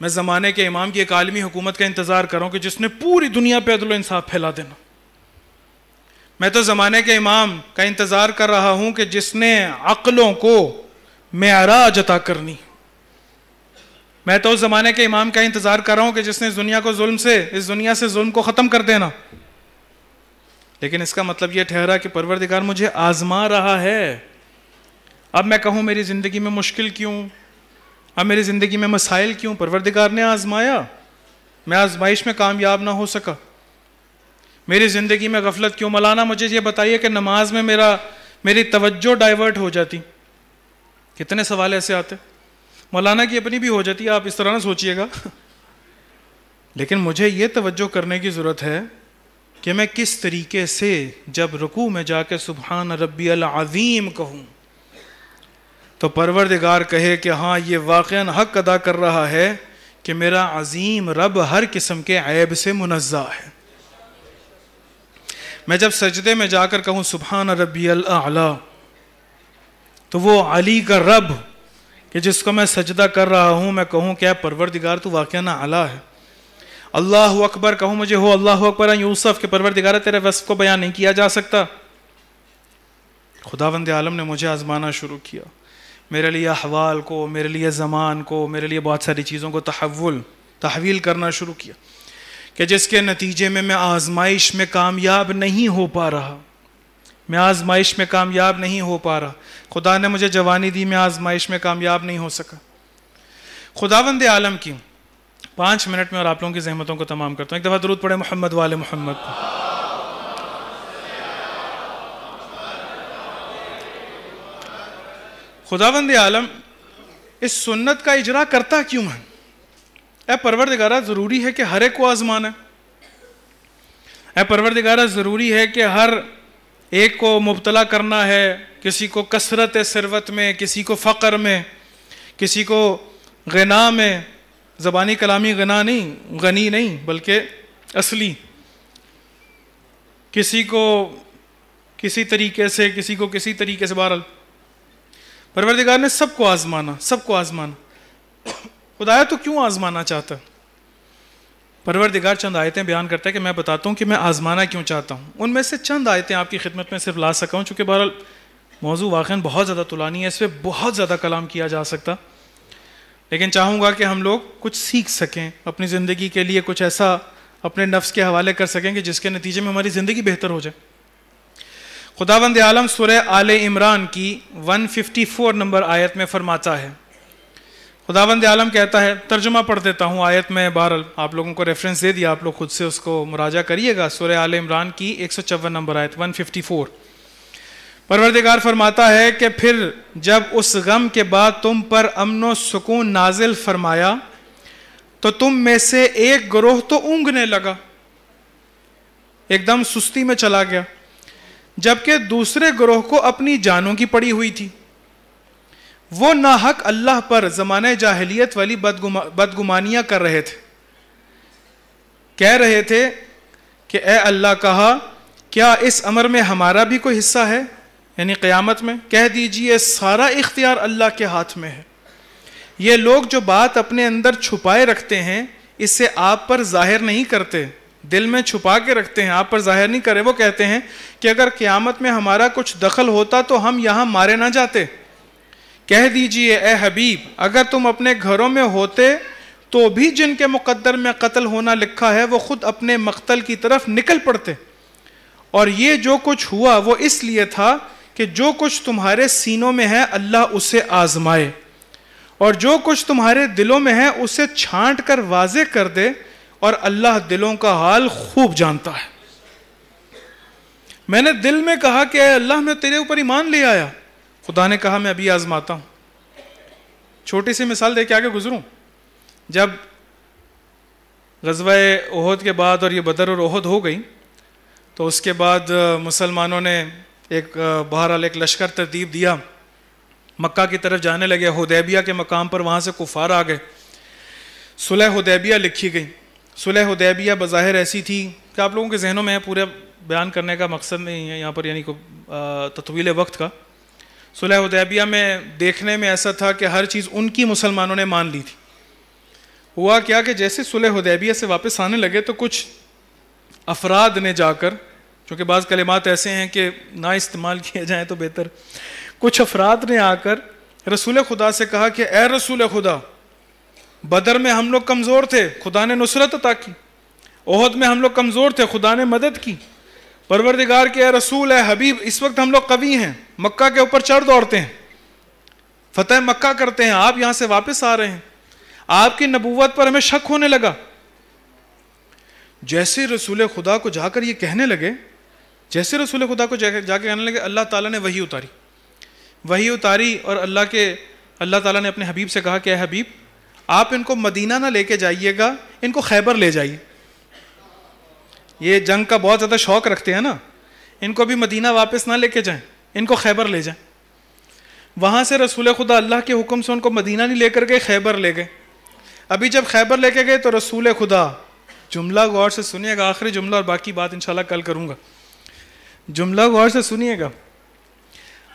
मैं ज़माने के इमाम की एक आलमी हुकूमत का इंतज़ार कर रहा हूँ कि जिसने पूरी दुनिया पे अदलो इंसाफ फैला देना मैं तो ज़माने के इमाम का इंतज़ार कर रहा हूं कि जिसने अकलों को मैराज अता करनी मैं तो उस ज़माने के इमाम का इंतज़ार कर रहा हूं कि जिसने इस दुनिया को जुल्म से इस दुनिया से जुल्म को ख़त्म कर देना लेकिन इसका मतलब यह ठहरा कि परवरदिगार मुझे आज़मा रहा है अब मैं कहूँ मेरी ज़िंदगी में मुश्किल क्यों अब मेरी ज़िंदगी में मसाइल क्यों परवरदिगार ने आज़माया मैं आजमाइश में कामयाब ना हो सका मेरी ज़िंदगी में गफलत क्यों मलाना मुझे ये बताइए कि नमाज में मेरा मेरी तवज्जो डाइवर्ट हो जाती कितने सवाल ऐसे आते मौलाना की अपनी भी हो जाती है आप इस तरह ना सोचिएगा लेकिन मुझे ये तवज्जो करने की ज़रूरत है कि मैं किस तरीके से जब रुकू में जाके सुबहान रबी अज़ीम कहूँ तो परवरदिगार कहे कि हाँ ये वाक़ हक अदा कर रहा है कि मेरा अज़ीम रब हर किस्म के ऐब से मुनज़ा है मैं जब सजदे में जाकर कहूँ सुबहान रबी अला तो वो अली का रब कि जिसको मैं सजदा कर रहा हूँ मैं कहूँ क्या परवरदिगार तू वाक़ ना आला है अल्लाह अकबर कहूँ मुझे हो अल्लाह अकबर यूसफ के परवरदिगार तेरे वस्फ को बयान नहीं किया जा सकता खुदावंद आलम ने मुझे आज़माना शुरू किया मेरे लिए अहवाल को मेरे लिए ज़मान को मेरे लिए बहुत सारी चीज़ों को तहवल तहवील करना शुरू किया कि जिसके नतीजे में मैं आजमाइश में कामयाब नहीं हो पा रहा मैं आजमाइश में कामयाब नहीं हो पा रहा खुदा ने मुझे जवानी दी मैं आजमाइश में कामयाब नहीं हो सका खुदावंद आलम की पाँच मिनट में और आप लोगों की जहमतों को तमाम करता हूँ एक दफ़ा दरूद पड़े मोहम्मद वाले मोहम्मद को बंद आलम इस सुन्नत का इजरा करता क्यों है ए परवरदिगारा ज़रूरी है कि हर एक को आज़माना है परवरदिगारा ज़रूरी है कि हर एक को मुबतला करना है किसी को कसरत सरवत में किसी को फ़क़र में किसी को गना में ज़बानी कलामी गना नहीं गनी नहीं बल्कि असली किसी को किसी तरीके से किसी को किसी तरीके से बहरल परवरदिगार ने सबको आज़माना सबको आज़माना खुदाया तो क्यों आजमाना चाहता परवरदिगार चंद आयतें बयान करता है कि मैं बताता हूँ कि मैं आजमाना क्यों चाहता हूँ उनमें से चंद आयतें आपकी खिदमत में सिर्फ ला सका हूँ चूँकि बहरहाल मौजू वाक़ बहुत ज़्यादा तुलानी है इस पर बहुत ज़्यादा कलाम किया जा सकता लेकिन चाहूँगा कि हम लोग कुछ सीख सकें अपनी ज़िंदगी के लिए कुछ ऐसा अपने नफ्स के हवाले कर सकें कि जिसके नतीजे में हमारी ज़िंदगी बेहतर हो जाए खुदाबंद आलम सुर आल इमरान की फोर नंबर आयत में फरमाता है खुदाबंद आलम कहता है तर्जुमा पढ़ देता हूँ आयत में बहरल आप लोगों को रेफरेंस दे दिया आप लोग खुद से उसको मुराजा करिएगा सुर आल इमरान की एक सौ चौवन नंबर आयत वन फिफ्टी फोर परवरदिगार फरमाता है कि फिर जब उस गम के बाद तुम पर अमन व सुकून नाजिल फरमाया तो तुम में से एक ग्रोह तो ऊँगने लगा एकदम सुस्ती में चला गया जबकि दूसरे ग्रोह को अपनी जानों की पड़ी हुई थी वो नाहक अल्लाह पर जमाने जाहलीत वाली बदगुमा बदगुमानियाँ कर रहे थे कह रहे थे कि ए अल्लाह कहा क्या इस अमर में हमारा भी कोई हिस्सा है यानी क़यामत में कह दीजिए सारा इख्तियार अल्लाह के हाथ में है ये लोग जो बात अपने अंदर छुपाए रखते हैं इसे आप पर जाहिर नहीं करते दिल में छुपा के रखते हैं आप पर जाहिर नहीं करें वो कहते हैं कि अगर क़यामत में हमारा कुछ दखल होता तो हम यहाँ मारे ना जाते कह दीजिए ए हबीब अगर तुम अपने घरों में होते तो भी जिनके मुकद्दर में कत्ल होना लिखा है वो खुद अपने मख्तल की तरफ निकल पड़ते और ये जो कुछ हुआ वो इसलिए था कि जो कुछ तुम्हारे सीनों में है अल्लाह उसे आजमाए और जो कुछ तुम्हारे दिलों में है उसे छांट कर वाजे कर दे और अल्लाह दिलों का हाल खूब जानता है मैंने दिल में कहा कि अल्लाह मैं तेरे ऊपर ईमान ले आया खुदा ने कहा मैं अभी आजमाता हूँ छोटी सी मिसाल दे के आगे गुजरूँ जब गजवा ओहद के बाद और ये बदर और ओहद हो गई तो उसके बाद मुसलमानों ने एक बहरहाल एक लश्कर तरतीब दिया मक्का की तरफ जाने लगे हदैबिया के मकाम पर वहाँ से कुफार आ गए सुलह हदैबिया लिखी गई सुलह हदैबिया बज़ाहिर ऐसी थी कि आप लोगों के जहनों में पूरा बयान करने का मकसद नहीं है यहाँ पर यानी को तवील वक्त का सुलह उदैबिया में देखने में ऐसा था कि हर चीज़ उनकी मुसलमानों ने मान ली थी हुआ क्या कि जैसे सुलह उदैबिया से वापस आने लगे तो कुछ अफराद ने जाकर चूँकि बाज़ कलिमात ऐसे हैं कि ना इस्तेमाल किए जाएँ तो बेहतर कुछ अफराद ने आकर रसूल खुदा से कहा कि ए रसूल खुदा बदर में हम लोग कमज़ोर थे खुदा ने नुसरत अता की ओहद में हम लोग कमज़ोर थे खुदा ने मदद की परवरदिगार के रसूल है हबीब इस वक्त हम लोग कवि हैं मक्का के ऊपर चढ़ दौड़ते हैं फतेह मक्का करते हैं आप यहां से वापस आ रहे हैं आपकी नबूवत पर हमें शक होने लगा जैसे रसूल खुदा को जाकर ये कहने लगे जैसे रसूल खुदा को जाकर जाके कहने लगे अल्लाह ताला ने वही उतारी वही उतारी और अल्लाह के अल्लाह ताला ने अपने हबीब से कहा कि हबीब आप इनको मदीना ना लेके जाइएगा इनको खैबर ले जाइए ये जंग का बहुत ज़्यादा शौक रखते हैं ना इनको भी मदीना वापस ना लेके जाएं इनको खैबर ले जाएं वहाँ से रसूल खुदा अल्लाह के हुक्म से उनको मदीना नहीं लेकर गए खैबर ले गए अभी जब खैबर लेके गए तो रसूल खुदा जुमला गौर से सुनिएगा आखिरी जुमला और बाकी बात इंशाल्लाह कल करूँगा जुमला गौर से सुनिएगा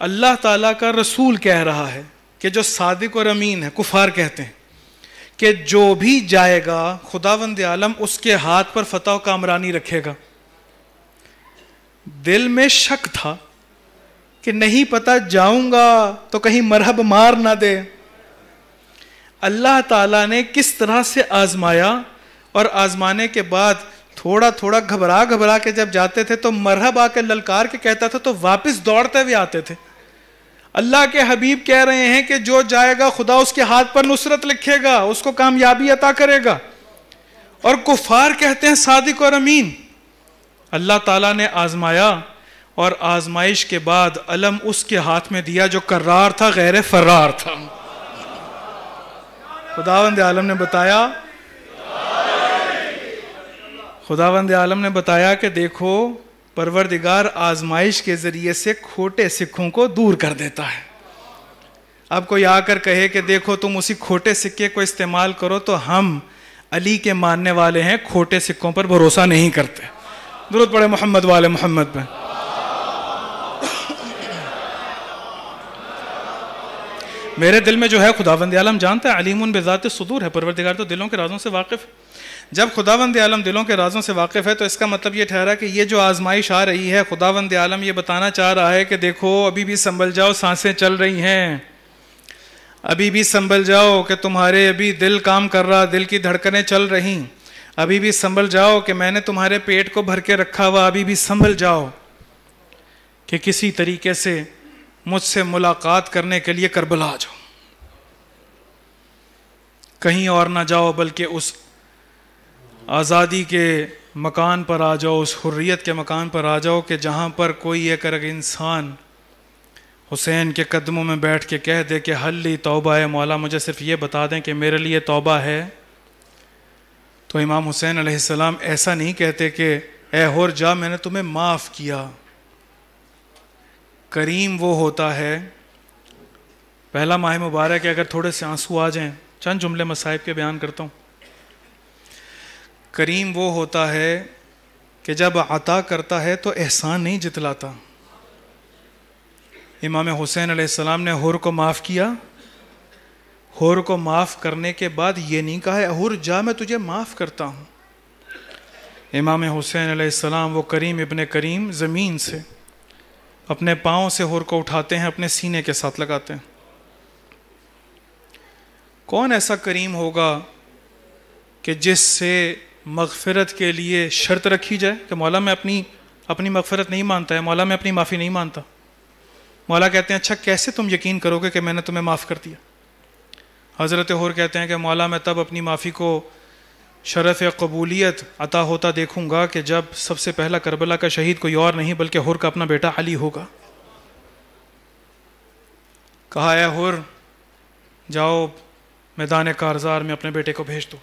अल्लाह ताला का रसूल कह रहा है कि जो सादिक और अमीन है कुफार कहते हैं कि जो भी जाएगा खुदावंद आलम उसके हाथ पर फतह कामरानी रखेगा दिल में शक था कि नहीं पता जाऊंगा तो कहीं मरहब मार ना दे अल्लाह ताला ने किस तरह से आजमाया और आजमाने के बाद थोड़ा थोड़ा घबरा घबरा के जब जाते थे तो मरहब आके ललकार के कहता था तो वापस दौड़ते हुए आते थे अल्लाह के हबीब कह रहे हैं कि जो जाएगा खुदा उसके हाथ पर नुसरत लिखेगा उसको कामयाबी अता करेगा और कुफार कहते हैं सादिक और अमीन अल्लाह ताला ने आजमाया और आजमाइश के बाद अलम उसके हाथ में दिया जो करार था गैर फर्रार था खुदावंद आलम ने बताया खुदावंद आलम ने बताया कि देखो परवरदिगार आजमाइश के ज़रिए से खोटे सिक्कों को दूर कर देता है अब कोई आकर कहे कि देखो तुम उसी खोटे सिक्के को इस्तेमाल करो तो हम अली के मानने वाले हैं खोटे सिक्कों पर भरोसा नहीं करते दुरुद पड़े मोहम्मद वाले मोहम्मद पर मेरे दिल में जो है खुदाबंद आलम जानता है अलीम बेजात सदूर है परवरदिगार तो दिलों के राजों से वाकिफ़ जब खुदावंद आलम दिलों के राजों से वाकिफ़ है तो इसका मतलब ये ठहरा कि ये जो आजमाइश आ रही है खुदावंद आलम ये बताना चाह रहा है कि देखो अभी भी संभल जाओ सांसें चल रही हैं अभी भी संभल जाओ कि तुम्हारे अभी दिल काम कर रहा दिल की धड़कनें चल रही अभी भी संभल जाओ कि मैंने तुम्हारे पेट को भर के रखा हुआ अभी भी संभल जाओ कि किसी तरीके से मुझसे मुलाकात करने के लिए करबला जाओ कहीं और ना जाओ बल्कि उस आज़ादी के मकान पर आ जाओ उस हुर्रियत के मकान पर आ जाओ कि जहाँ पर कोई एक अगर इंसान हुसैन के कदमों में बैठ के कह दे कि हल तोबा है मौला मुझे सिर्फ ये बता दें कि मेरे लिए तोबा है तो इमाम हुसैन अलैहिस्सलाम ऐसा नहीं कहते कि ए होर जा मैंने तुम्हें माफ़ किया करीम वो होता है पहला माह मुबारक है अगर थोड़े से आंसू आ जाएं चंद जुमले मसाइब के बयान करता हूँ करीम वो होता है कि जब अता करता है तो एहसान नहीं जितलाता इमाम हुसैन आसमाम ने हुर को माफ़ किया हुर को माफ़ करने के बाद ये नहीं कहा है हुर जा मैं तुझे माफ़ करता हूँ इमाम हुसैन आसमाम वो करीम इबन करीम ज़मीन से अपने पाँव से हुर को उठाते हैं अपने सीने के साथ लगाते हैं कौन ऐसा करीम होगा कि जिससे मगफरत के लिए शर्त रखी जाए कि मौला मैं अपनी अपनी मगफरत नहीं मानता है मौला मैं अपनी माफ़ी नहीं मानता मौला कहते हैं अच्छा कैसे तुम यकीन करोगे कि मैंने तुम्हें माफ़ कर दिया हज़रत होर कहते हैं कि मौला मैं तब अपनी माफ़ी को शरफ़ कबूलियत अता होता देखूँगा कि जब सबसे पहला करबला का शहीद कोई और नहीं बल्कि होर का अपना बेटा अली होगा कहा है होर जाओ मैदान कारजार में अपने बेटे को भेज दो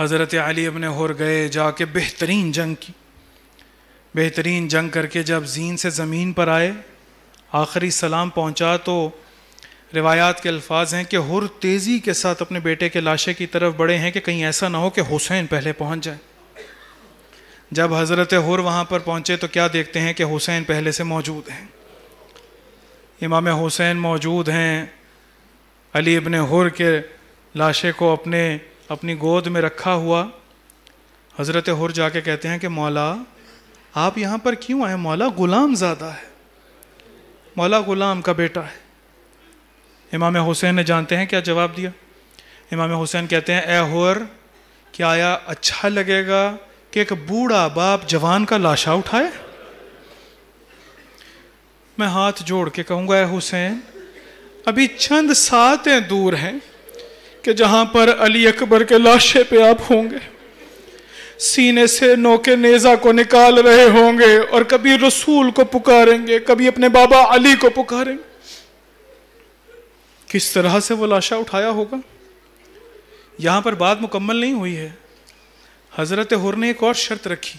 हज़रत अली अपने होर गए जाके बेहतरीन जंग की बेहतरीन जंग करके जब जीन से ज़मीन पर आए आखिरी सलाम पहुंचा तो रिवायात के अल्फाज हैं कि हुर तेज़ी के साथ अपने बेटे के लाशे की तरफ बढ़े हैं कि कहीं ऐसा ना हो कि हुसैन पहले पहुंच जाए जब हज़रत हुर वहाँ पर पहुँचे तो क्या देखते हैं कि हुसैन पहले से मौजूद हैं इमाम हुसैन मौजूद हैं अली अपने हुर के लाशे को अपने अपनी गोद में रखा हुआ हज़रत हुर जाके कहते हैं कि मौला आप यहाँ पर क्यों आए मौला गुलाम ज़्यादा है मौला गुलाम का बेटा है इमाम हुसैन ने जानते हैं क्या जवाब दिया इमाम हुसैन कहते हैं ए हुर क्या आया अच्छा लगेगा कि एक बूढ़ा बाप जवान का लाशा उठाए मैं हाथ जोड़ के कहूँगा ए हुसैन अभी चंद सातें दूर हैं कि जहां पर अली अकबर के लाशे पे आप होंगे सीने से नोके नेजा को निकाल रहे होंगे और कभी रसूल को पुकारेंगे कभी अपने बाबा अली को पुकारेंगे किस तरह से वो लाशा उठाया होगा यहाँ पर बात मुकम्मल नहीं हुई है हज़रत हुर ने एक और शर्त रखी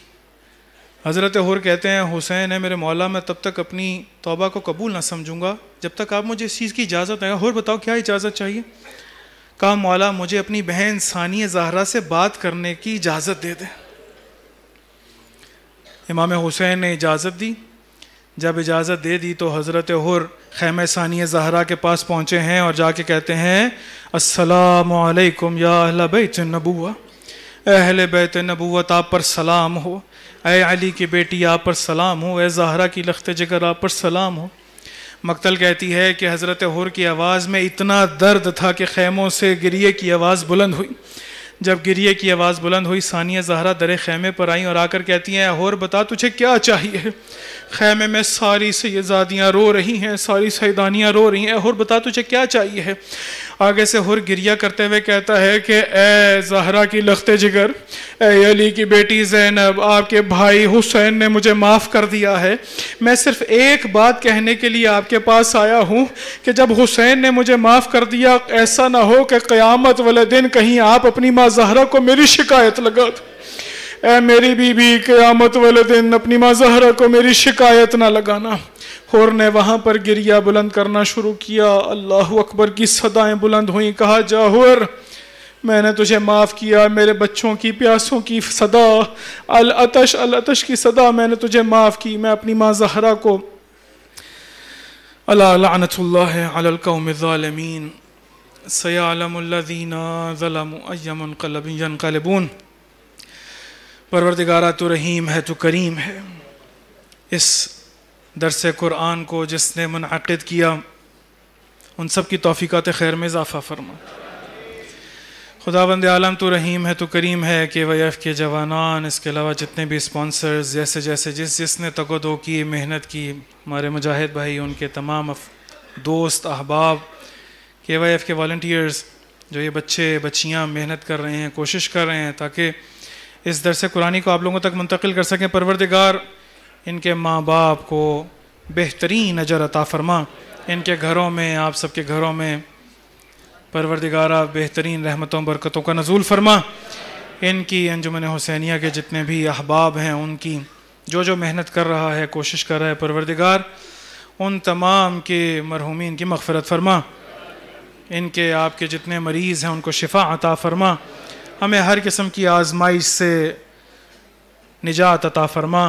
हज़रत हुर कहते हैं हुसैन है मेरे मौला मैं तब तक अपनी तौबा को कबूल ना समझूंगा जब तक आप मुझे इस चीज़ की इजाज़त है हुर बताओ क्या इजाज़त चाहिए कहा मौला मुझे अपनी बहन सानिया जहरा से बात करने की इजाज़त दे दे इमाम हुसैन ने इजाज़त दी जब इजाज़त दे दी तो हज़रत हुर खैम सानिया जहरा के पास पहुँचे हैं और जाके कहते हैं असलकुम या अहल बैत नबुआ अहल बैत नबूत आप पर सलाम हो अली की बेटी आप पर सलाम हो ए जहरा की लखत जगर आप पर सलाम हो मकतल कहती है कि हज़रत हर की आवाज़ में इतना दर्द था कि खैमों से गिरिए की आवाज़ बुलंद हुई जब गिरिए की आवाज़ बुलंद हुई सानिया जहरा दर खैमे पर आई और आकर कहती हैं होर बता तुझे क्या चाहिए खैमे में सारी सैदादियाँ रो रही हैं सारी सैदानियाँ रो रही हैं होर बता तुझे क्या चाहिए आगे से हुर गिरिया करते हुए कहता है कि ए जहरा की लखते जिगर ए अली की बेटी जैनब आपके भाई हुसैन ने मुझे माफ़ कर दिया है मैं सिर्फ एक बात कहने के लिए आपके पास आया हूँ कि जब हुसैन ने मुझे माफ़ कर दिया ऐसा ना हो कि क़्यामत वाले दिन कहीं आप अपनी माँ जहरा को मेरी शिकायत लगा ए मेरी बीबी क़यामत वाले दिन अपनी माँ जहरा को मेरी शिकायत ना लगाना और ने वहां पर गिरिया बुलंद करना शुरू किया अल्लाह अकबर की सदाएं बुलंद हुई कहा जाहुर मैंने तुझे माफ़ किया मेरे बच्चों की प्यासों की सदा अल अतश अल अतश की सदा मैंने तुझे माफ़ की मैं अपनी माँ जहरा को अलानतमीन सयालमदीनाकलबून परवरदगारा तो रहीम है तो करीम है इस दरस कुरान को जिसने मनद किया उन सब की तोफ़ीक़ात खैर में इजाफ़ा फरमा खुदा बंद आलम तो रहीम है तो करीम है के वाई एफ़ के जवानान इसके अलावा जितने भी स्पॉन्सर्स जैसे जैसे जिस जिसने तगदो की मेहनत की हमारे मुजाहिद भाई उनके तमाम दोस्त अहबाब के वाई एफ़ के वॉल्टियर्स जो ये बच्चे बच्चियाँ मेहनत कर रहे हैं कोशिश कर रहे हैं ताकि इस दरस कुरानी को आप लोगों तक मुंतकिल कर सकें परवरदिगार इनके माँ बाप को बेहतरीन नज़र अता फरमा इनके घरों में आप सबके घरों में परवरदिगारा बेहतरीन रहमतों बरकतों का नजूल फरमा इनकी अंजुमन हुसैनिया के जितने भी अहबाब हैं उनकी जो जो मेहनत कर रहा है कोशिश कर रहा है परवरदिगार उन तमाम के मरहूमिन की मगफरत फरमा इनके आपके जितने मरीज़ हैं उनको शिफा अता फरमा हमें हर किस्म की आजमाइश से निजात अता फरमा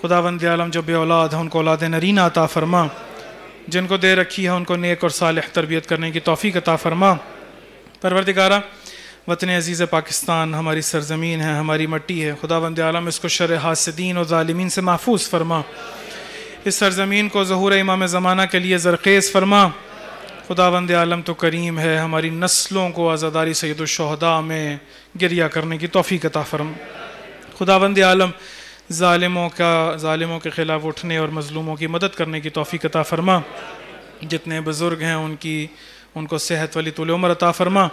खुदा बंद आलम जो बे औलाद हैं उनको औलाद नरीन अता फरमा जिनको दे रखी है उनको नेक और साल तरबियत करने की तोफ़ी अता फरमा परवरदिगारा वतन अज़ीज़ पाकिस्तान हमारी सरजमीन है हमारी मट्टी है खुदा बंद आलम इसको शर हासदीन और ालमीन से महफूज फरमा इस सरजमीन को जहूर इमाम ज़माना के लिए जरखेज़ फरमा खुदा बंद आलम तो करीम है हमारी नस्लों को आज़ादारी सैदुलशहदा में गिरिया करने की तोफ़ी अता फरमा खुदा बंद आलम ालिमों का ालिमों के ख़िलाफ़ उठने और मज़लूमों की मदद करने की तोफ़ी अता फ़रमा जितने बुज़ुर्ग हैं उनकी उनको सेहत वाली तुल उम्र अता फ़रमा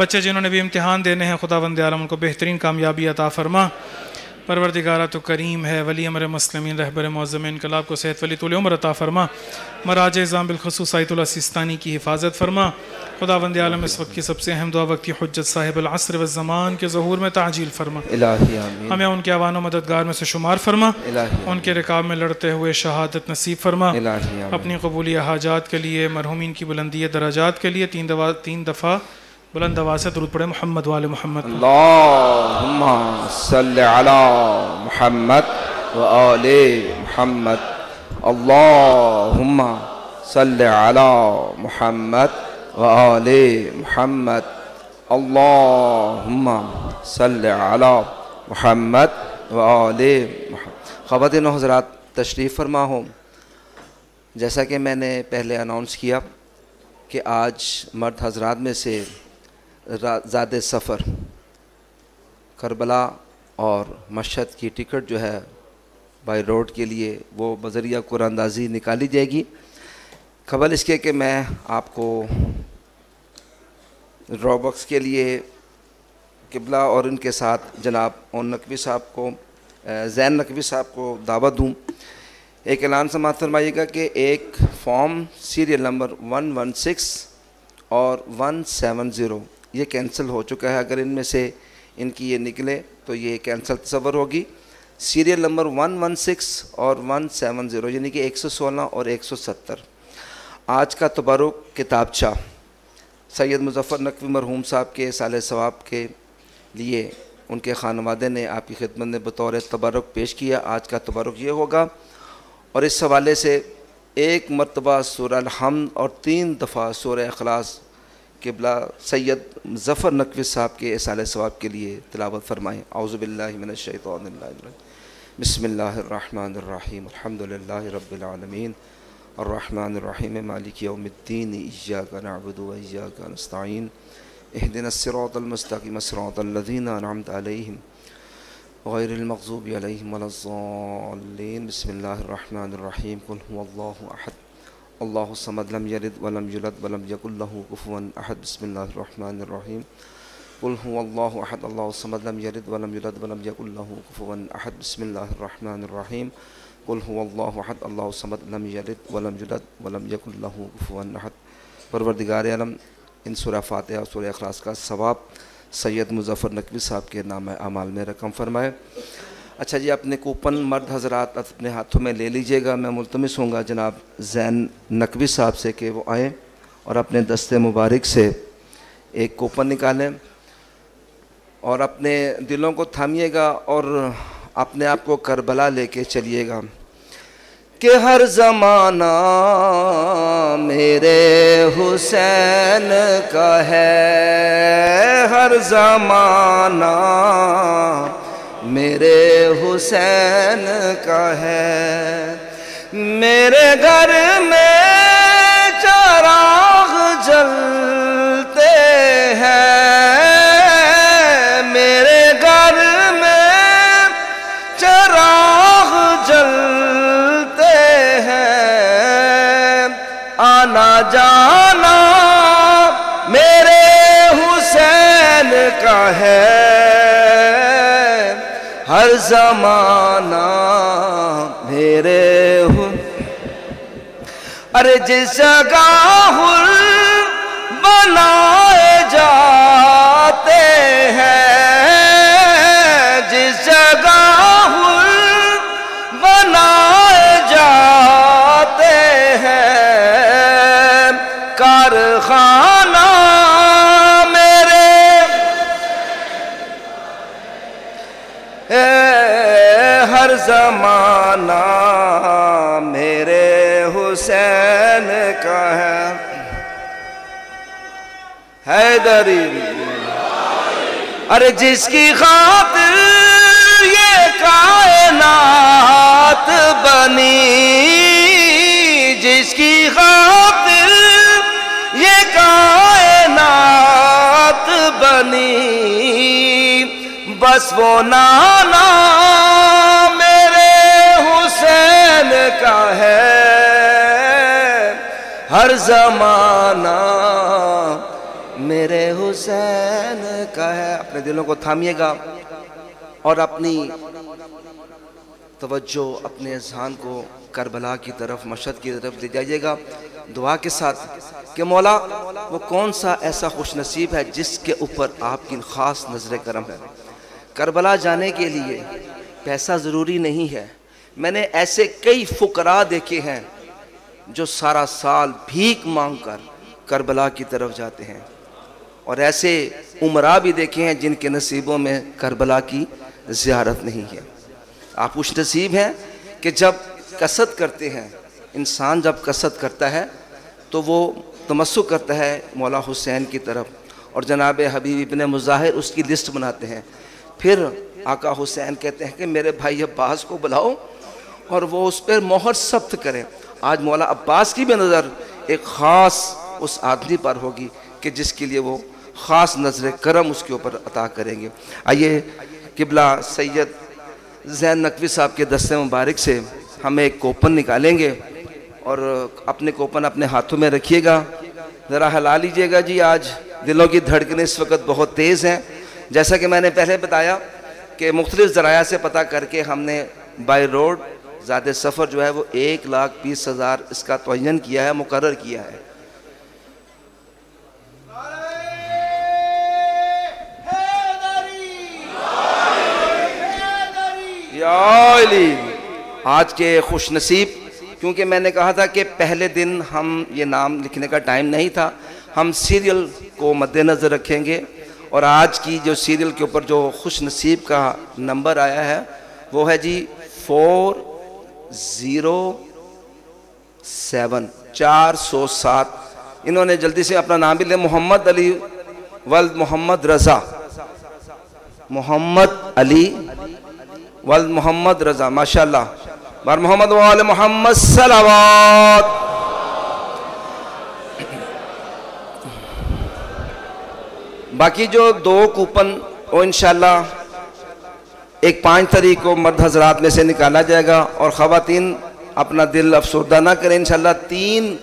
बच्चे जिन्होंने भी इम्तहान देने हैं खुदा बंद आलम उनको बेहतरीन कामयाबी अता फ़रमा परवरदिगारा तो करीम है वली अमर मसलमिन रहबर मौज़म इनकलाब को सेहत वली तुल उम्र अता फ़रमा मराज इज़ाम बिलखसूस सैतुलसिस्तानी की हिफाजत फ़रमा खुदा बंद आलम इस वक्त की सबसे अहम दुआ वक्त की हजत साहिब असर वज़मान के जहूर में ताजील फरमा हमें उनके अवान मददगार में से शुमार फरमा उनके रिकाब में लड़ते हुए शहादत नसीब फरमा अपनी कबूली हाजात के लिए मरहूमिन की बुलंदी दराजात के लिए तीन दवा तीन दफ़ा बुलंद आवाज से दरूद पढ़े मोहम्मद वाले मोहम्मद अला मोहम्मद वाले मोहम्मद अल्लाहुम्मा सल्ले अला मोहम्मद वाले मोहम्मद अल्लाहुम्मा सल्ले अला मोहम्मद वाले ख़वातिन हजरात तशरीफ़ फरमा हो जैसा कि मैंने पहले अनाउंस किया कि आज मर्द हजरात में से ज़्यादा सफ़र करबला और मशद की टिकट जो है बाई रोड के लिए वो बजरिया कुरानंदाजी निकाली जाएगी खबर इसके कि मैं आपको रॉबक्स के लिए किबला और इनके साथ जनाब और नकवी साहब को जैन नकवी साहब को दावा दूँ एक ऐलान समात फरमाइएगा कि एक form serial number one one six और वन सेवन ज़ीरो ये कैंसिल हो चुका है अगर इनमें से इनकी ये निकले तो ये कैंसिल तस्वर होगी सीरियल नंबर 116 और 170 यानी कि 116 और 170 आज का तबारुक किताबचा सैयद मुजफ़र नकवी मरहूम साहब के साल सवाब के लिए उनके खानवादे ने आपकी खिदमत में बतौर तबारक पेश किया आज का तबारक ये होगा और इस हवाले से एक मरतबा सूर हम और तीन दफ़ा सुर अखलास किबला सैयद जफ़र नकवी साहब के साल सवाब के लिए तिलावत फ़रमाएँ आउज़बिल्लिमिनशैतरम बसमिल्लरिम रबीआलमीन और रहीम मालिक यौमद्दीन इज़ा का व का नस्तिन अहदिन सिरातल मुस्तकीम सिरातल लज़ीना अनअमत अलैहिम गैर المغضوب अल्लाह अल्लाहमदलम यरद वलम यलत वलम यकुल्लकुफ़न अहद बसमीम कुल्हद अल्लाहमदलम यरद वलम यलत वलम यकुल्लकुफ़न अहद बसमीम कुल्हद अल्लाहमदलम यरद वलम यलत वलम यकुल्लकुफ़न अहद परवरदिगार आलम इन सुर फातह और सुर अखलास का सवाब सैयद मुजफ़र नकवी साहब के नाम अमाल में रकम फरमाए अच्छा जी अपने कूपन मर्द हजरात अपने हाथों में ले लीजिएगा मैं मुलतमस हूँगा जनाब जैन नकवी साहब से कि वो आएँ और अपने दस्ते मुबारक से एक कूपन निकालें और अपने दिलों को थामिएगा और अपने आप को करबला लेके चलिएगा कि हर ज़माना मेरे हुसैन का है हर ज़माना मेरे हुसैन का है मेरे घर में चराग जलते हैं जमाना मेरे हूँ अरे जिस गाह बना अरे जिसकी खातिर ये कायनात बनी जिसकी खातिर ये कायनात बनी बस वो नाना मेरे हुसैन का है हर जमाना मेरे हुसैन का है अपने दिलों को थामिएगा और अपनी तवज्जो अपने जहान को करबला की तरफ मशद की तरफ दे जाइएगा दुआ के साथ कि मौला वो कौन सा ऐसा खुश नसीब है जिसके ऊपर आपकी ख़ास नज़र करम है करबला जाने के लिए पैसा ज़रूरी नहीं है मैंने ऐसे कई फुकरा देखे हैं जो सारा साल भीख मांग कर करबला की तरफ जाते हैं और ऐसे उमरा भी देखे हैं जिनके नसीबों में करबला की ज़्यारत नहीं है आप उस नसीब हैं कि जब कसरत करते हैं इंसान जब कसरत करता है तो वो तमस्सु करता है मौला हुसैन की तरफ और जनाब हबीब इबन मुजाहिर उसकी लिस्ट बनाते हैं फिर आका हुसैन कहते हैं कि मेरे भाई अब्बास को बुलाओ और वो उस पर मोहर सब्त करें आज मौला अब्बास की भी नज़र एक ख़ास उस आदमी पर होगी कि जिसके लिए वो ख़ास नजर करम उसके ऊपर अता करेंगे आइए किबला सैयद जैन नकवी साहब के दस्ते मुबारक से हम एक कोपन निकालेंगे और अपने कोपन अपने हाथों में रखिएगा ज़रा हिला लीजिएगा जी आज दिलों की धड़कने इस वक्त बहुत तेज़ हैं जैसा कि मैंने पहले बताया कि मुख्तलिफ ज़राया से पता करके हमने बाई रोड ज़्यादा सफ़र जो है वो एक लाख बीस हज़ार इसका तयन किया है मुकर किया है याली आज के खुश नसीब क्योंकि मैंने कहा था कि पहले दिन हम ये नाम लिखने का टाइम नहीं था हम सीरियल को मद्देनज़र रखेंगे और आज की जो सीरियल के ऊपर जो खुश नसीब का नंबर आया है वो है जी फोर ज़ीरो सेवन चार सौ सात इन्होंने जल्दी से अपना नाम भी लिया मोहम्मद अली वल्द मोहम्मद रज़ा मोहम्मद अली वाल मोहम्मद रज़ा माशा बार मोहम्मद वाल मोहम्मद सलावाद बाकी जो दो कूपन वो इन एक पाँच तारीख को मर्द हजरात में से निकाला जाएगा और ख़वान अपना दिल अफसरदा ना करें इन तीन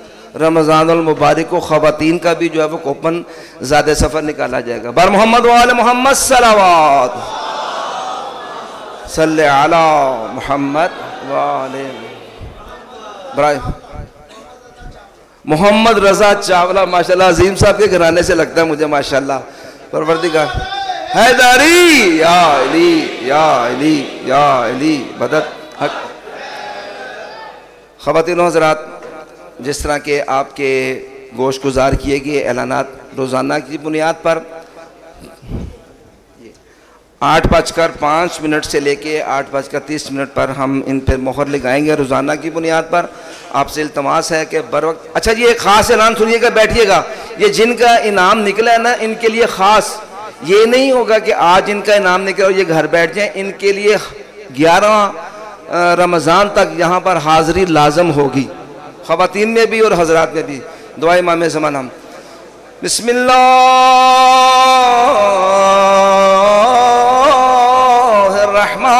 रमज़ानमबारक को ख़वान का भी जो है वो कूपन ज़्यादा सफ़र निकाला जाएगा बर मोहम्मद वाल मोहम्मद सलावाद सल आला मोहम्मद वाले मोहम्मद रजा चावला माशाल्लाह अजीम साहब के घराने से लगता है मुझे माशाल्लाह परवरदिगार हैदारी या अली या अली या अली मदद हक खातिन हजरात जिस तरह के आपके गोश गुजार किए गए ऐलाना रोज़ाना की बुनियाद पर आठ बजकर पाँच मिनट से लेके आठ बजकर तीस मिनट पर हम इन पर मोहर लगाएंगे रोज़ाना की बुनियाद पर आपसे इल्तमास है कि बर वक्त अच्छा ये एक ख़ास ऐलान सुनिएगा बैठिएगा ये जिनका इनाम निकला है ना इनके लिए ख़ास ये नहीं होगा कि आज इनका इनाम निकला और ये घर बैठ जाए इनके लिए ग्यारह रमज़ान तक यहाँ पर हाज़री लाजम होगी ख़वान में भी और हजरात में भी दुआ माम जमान हम बसमिल्ला الرحمن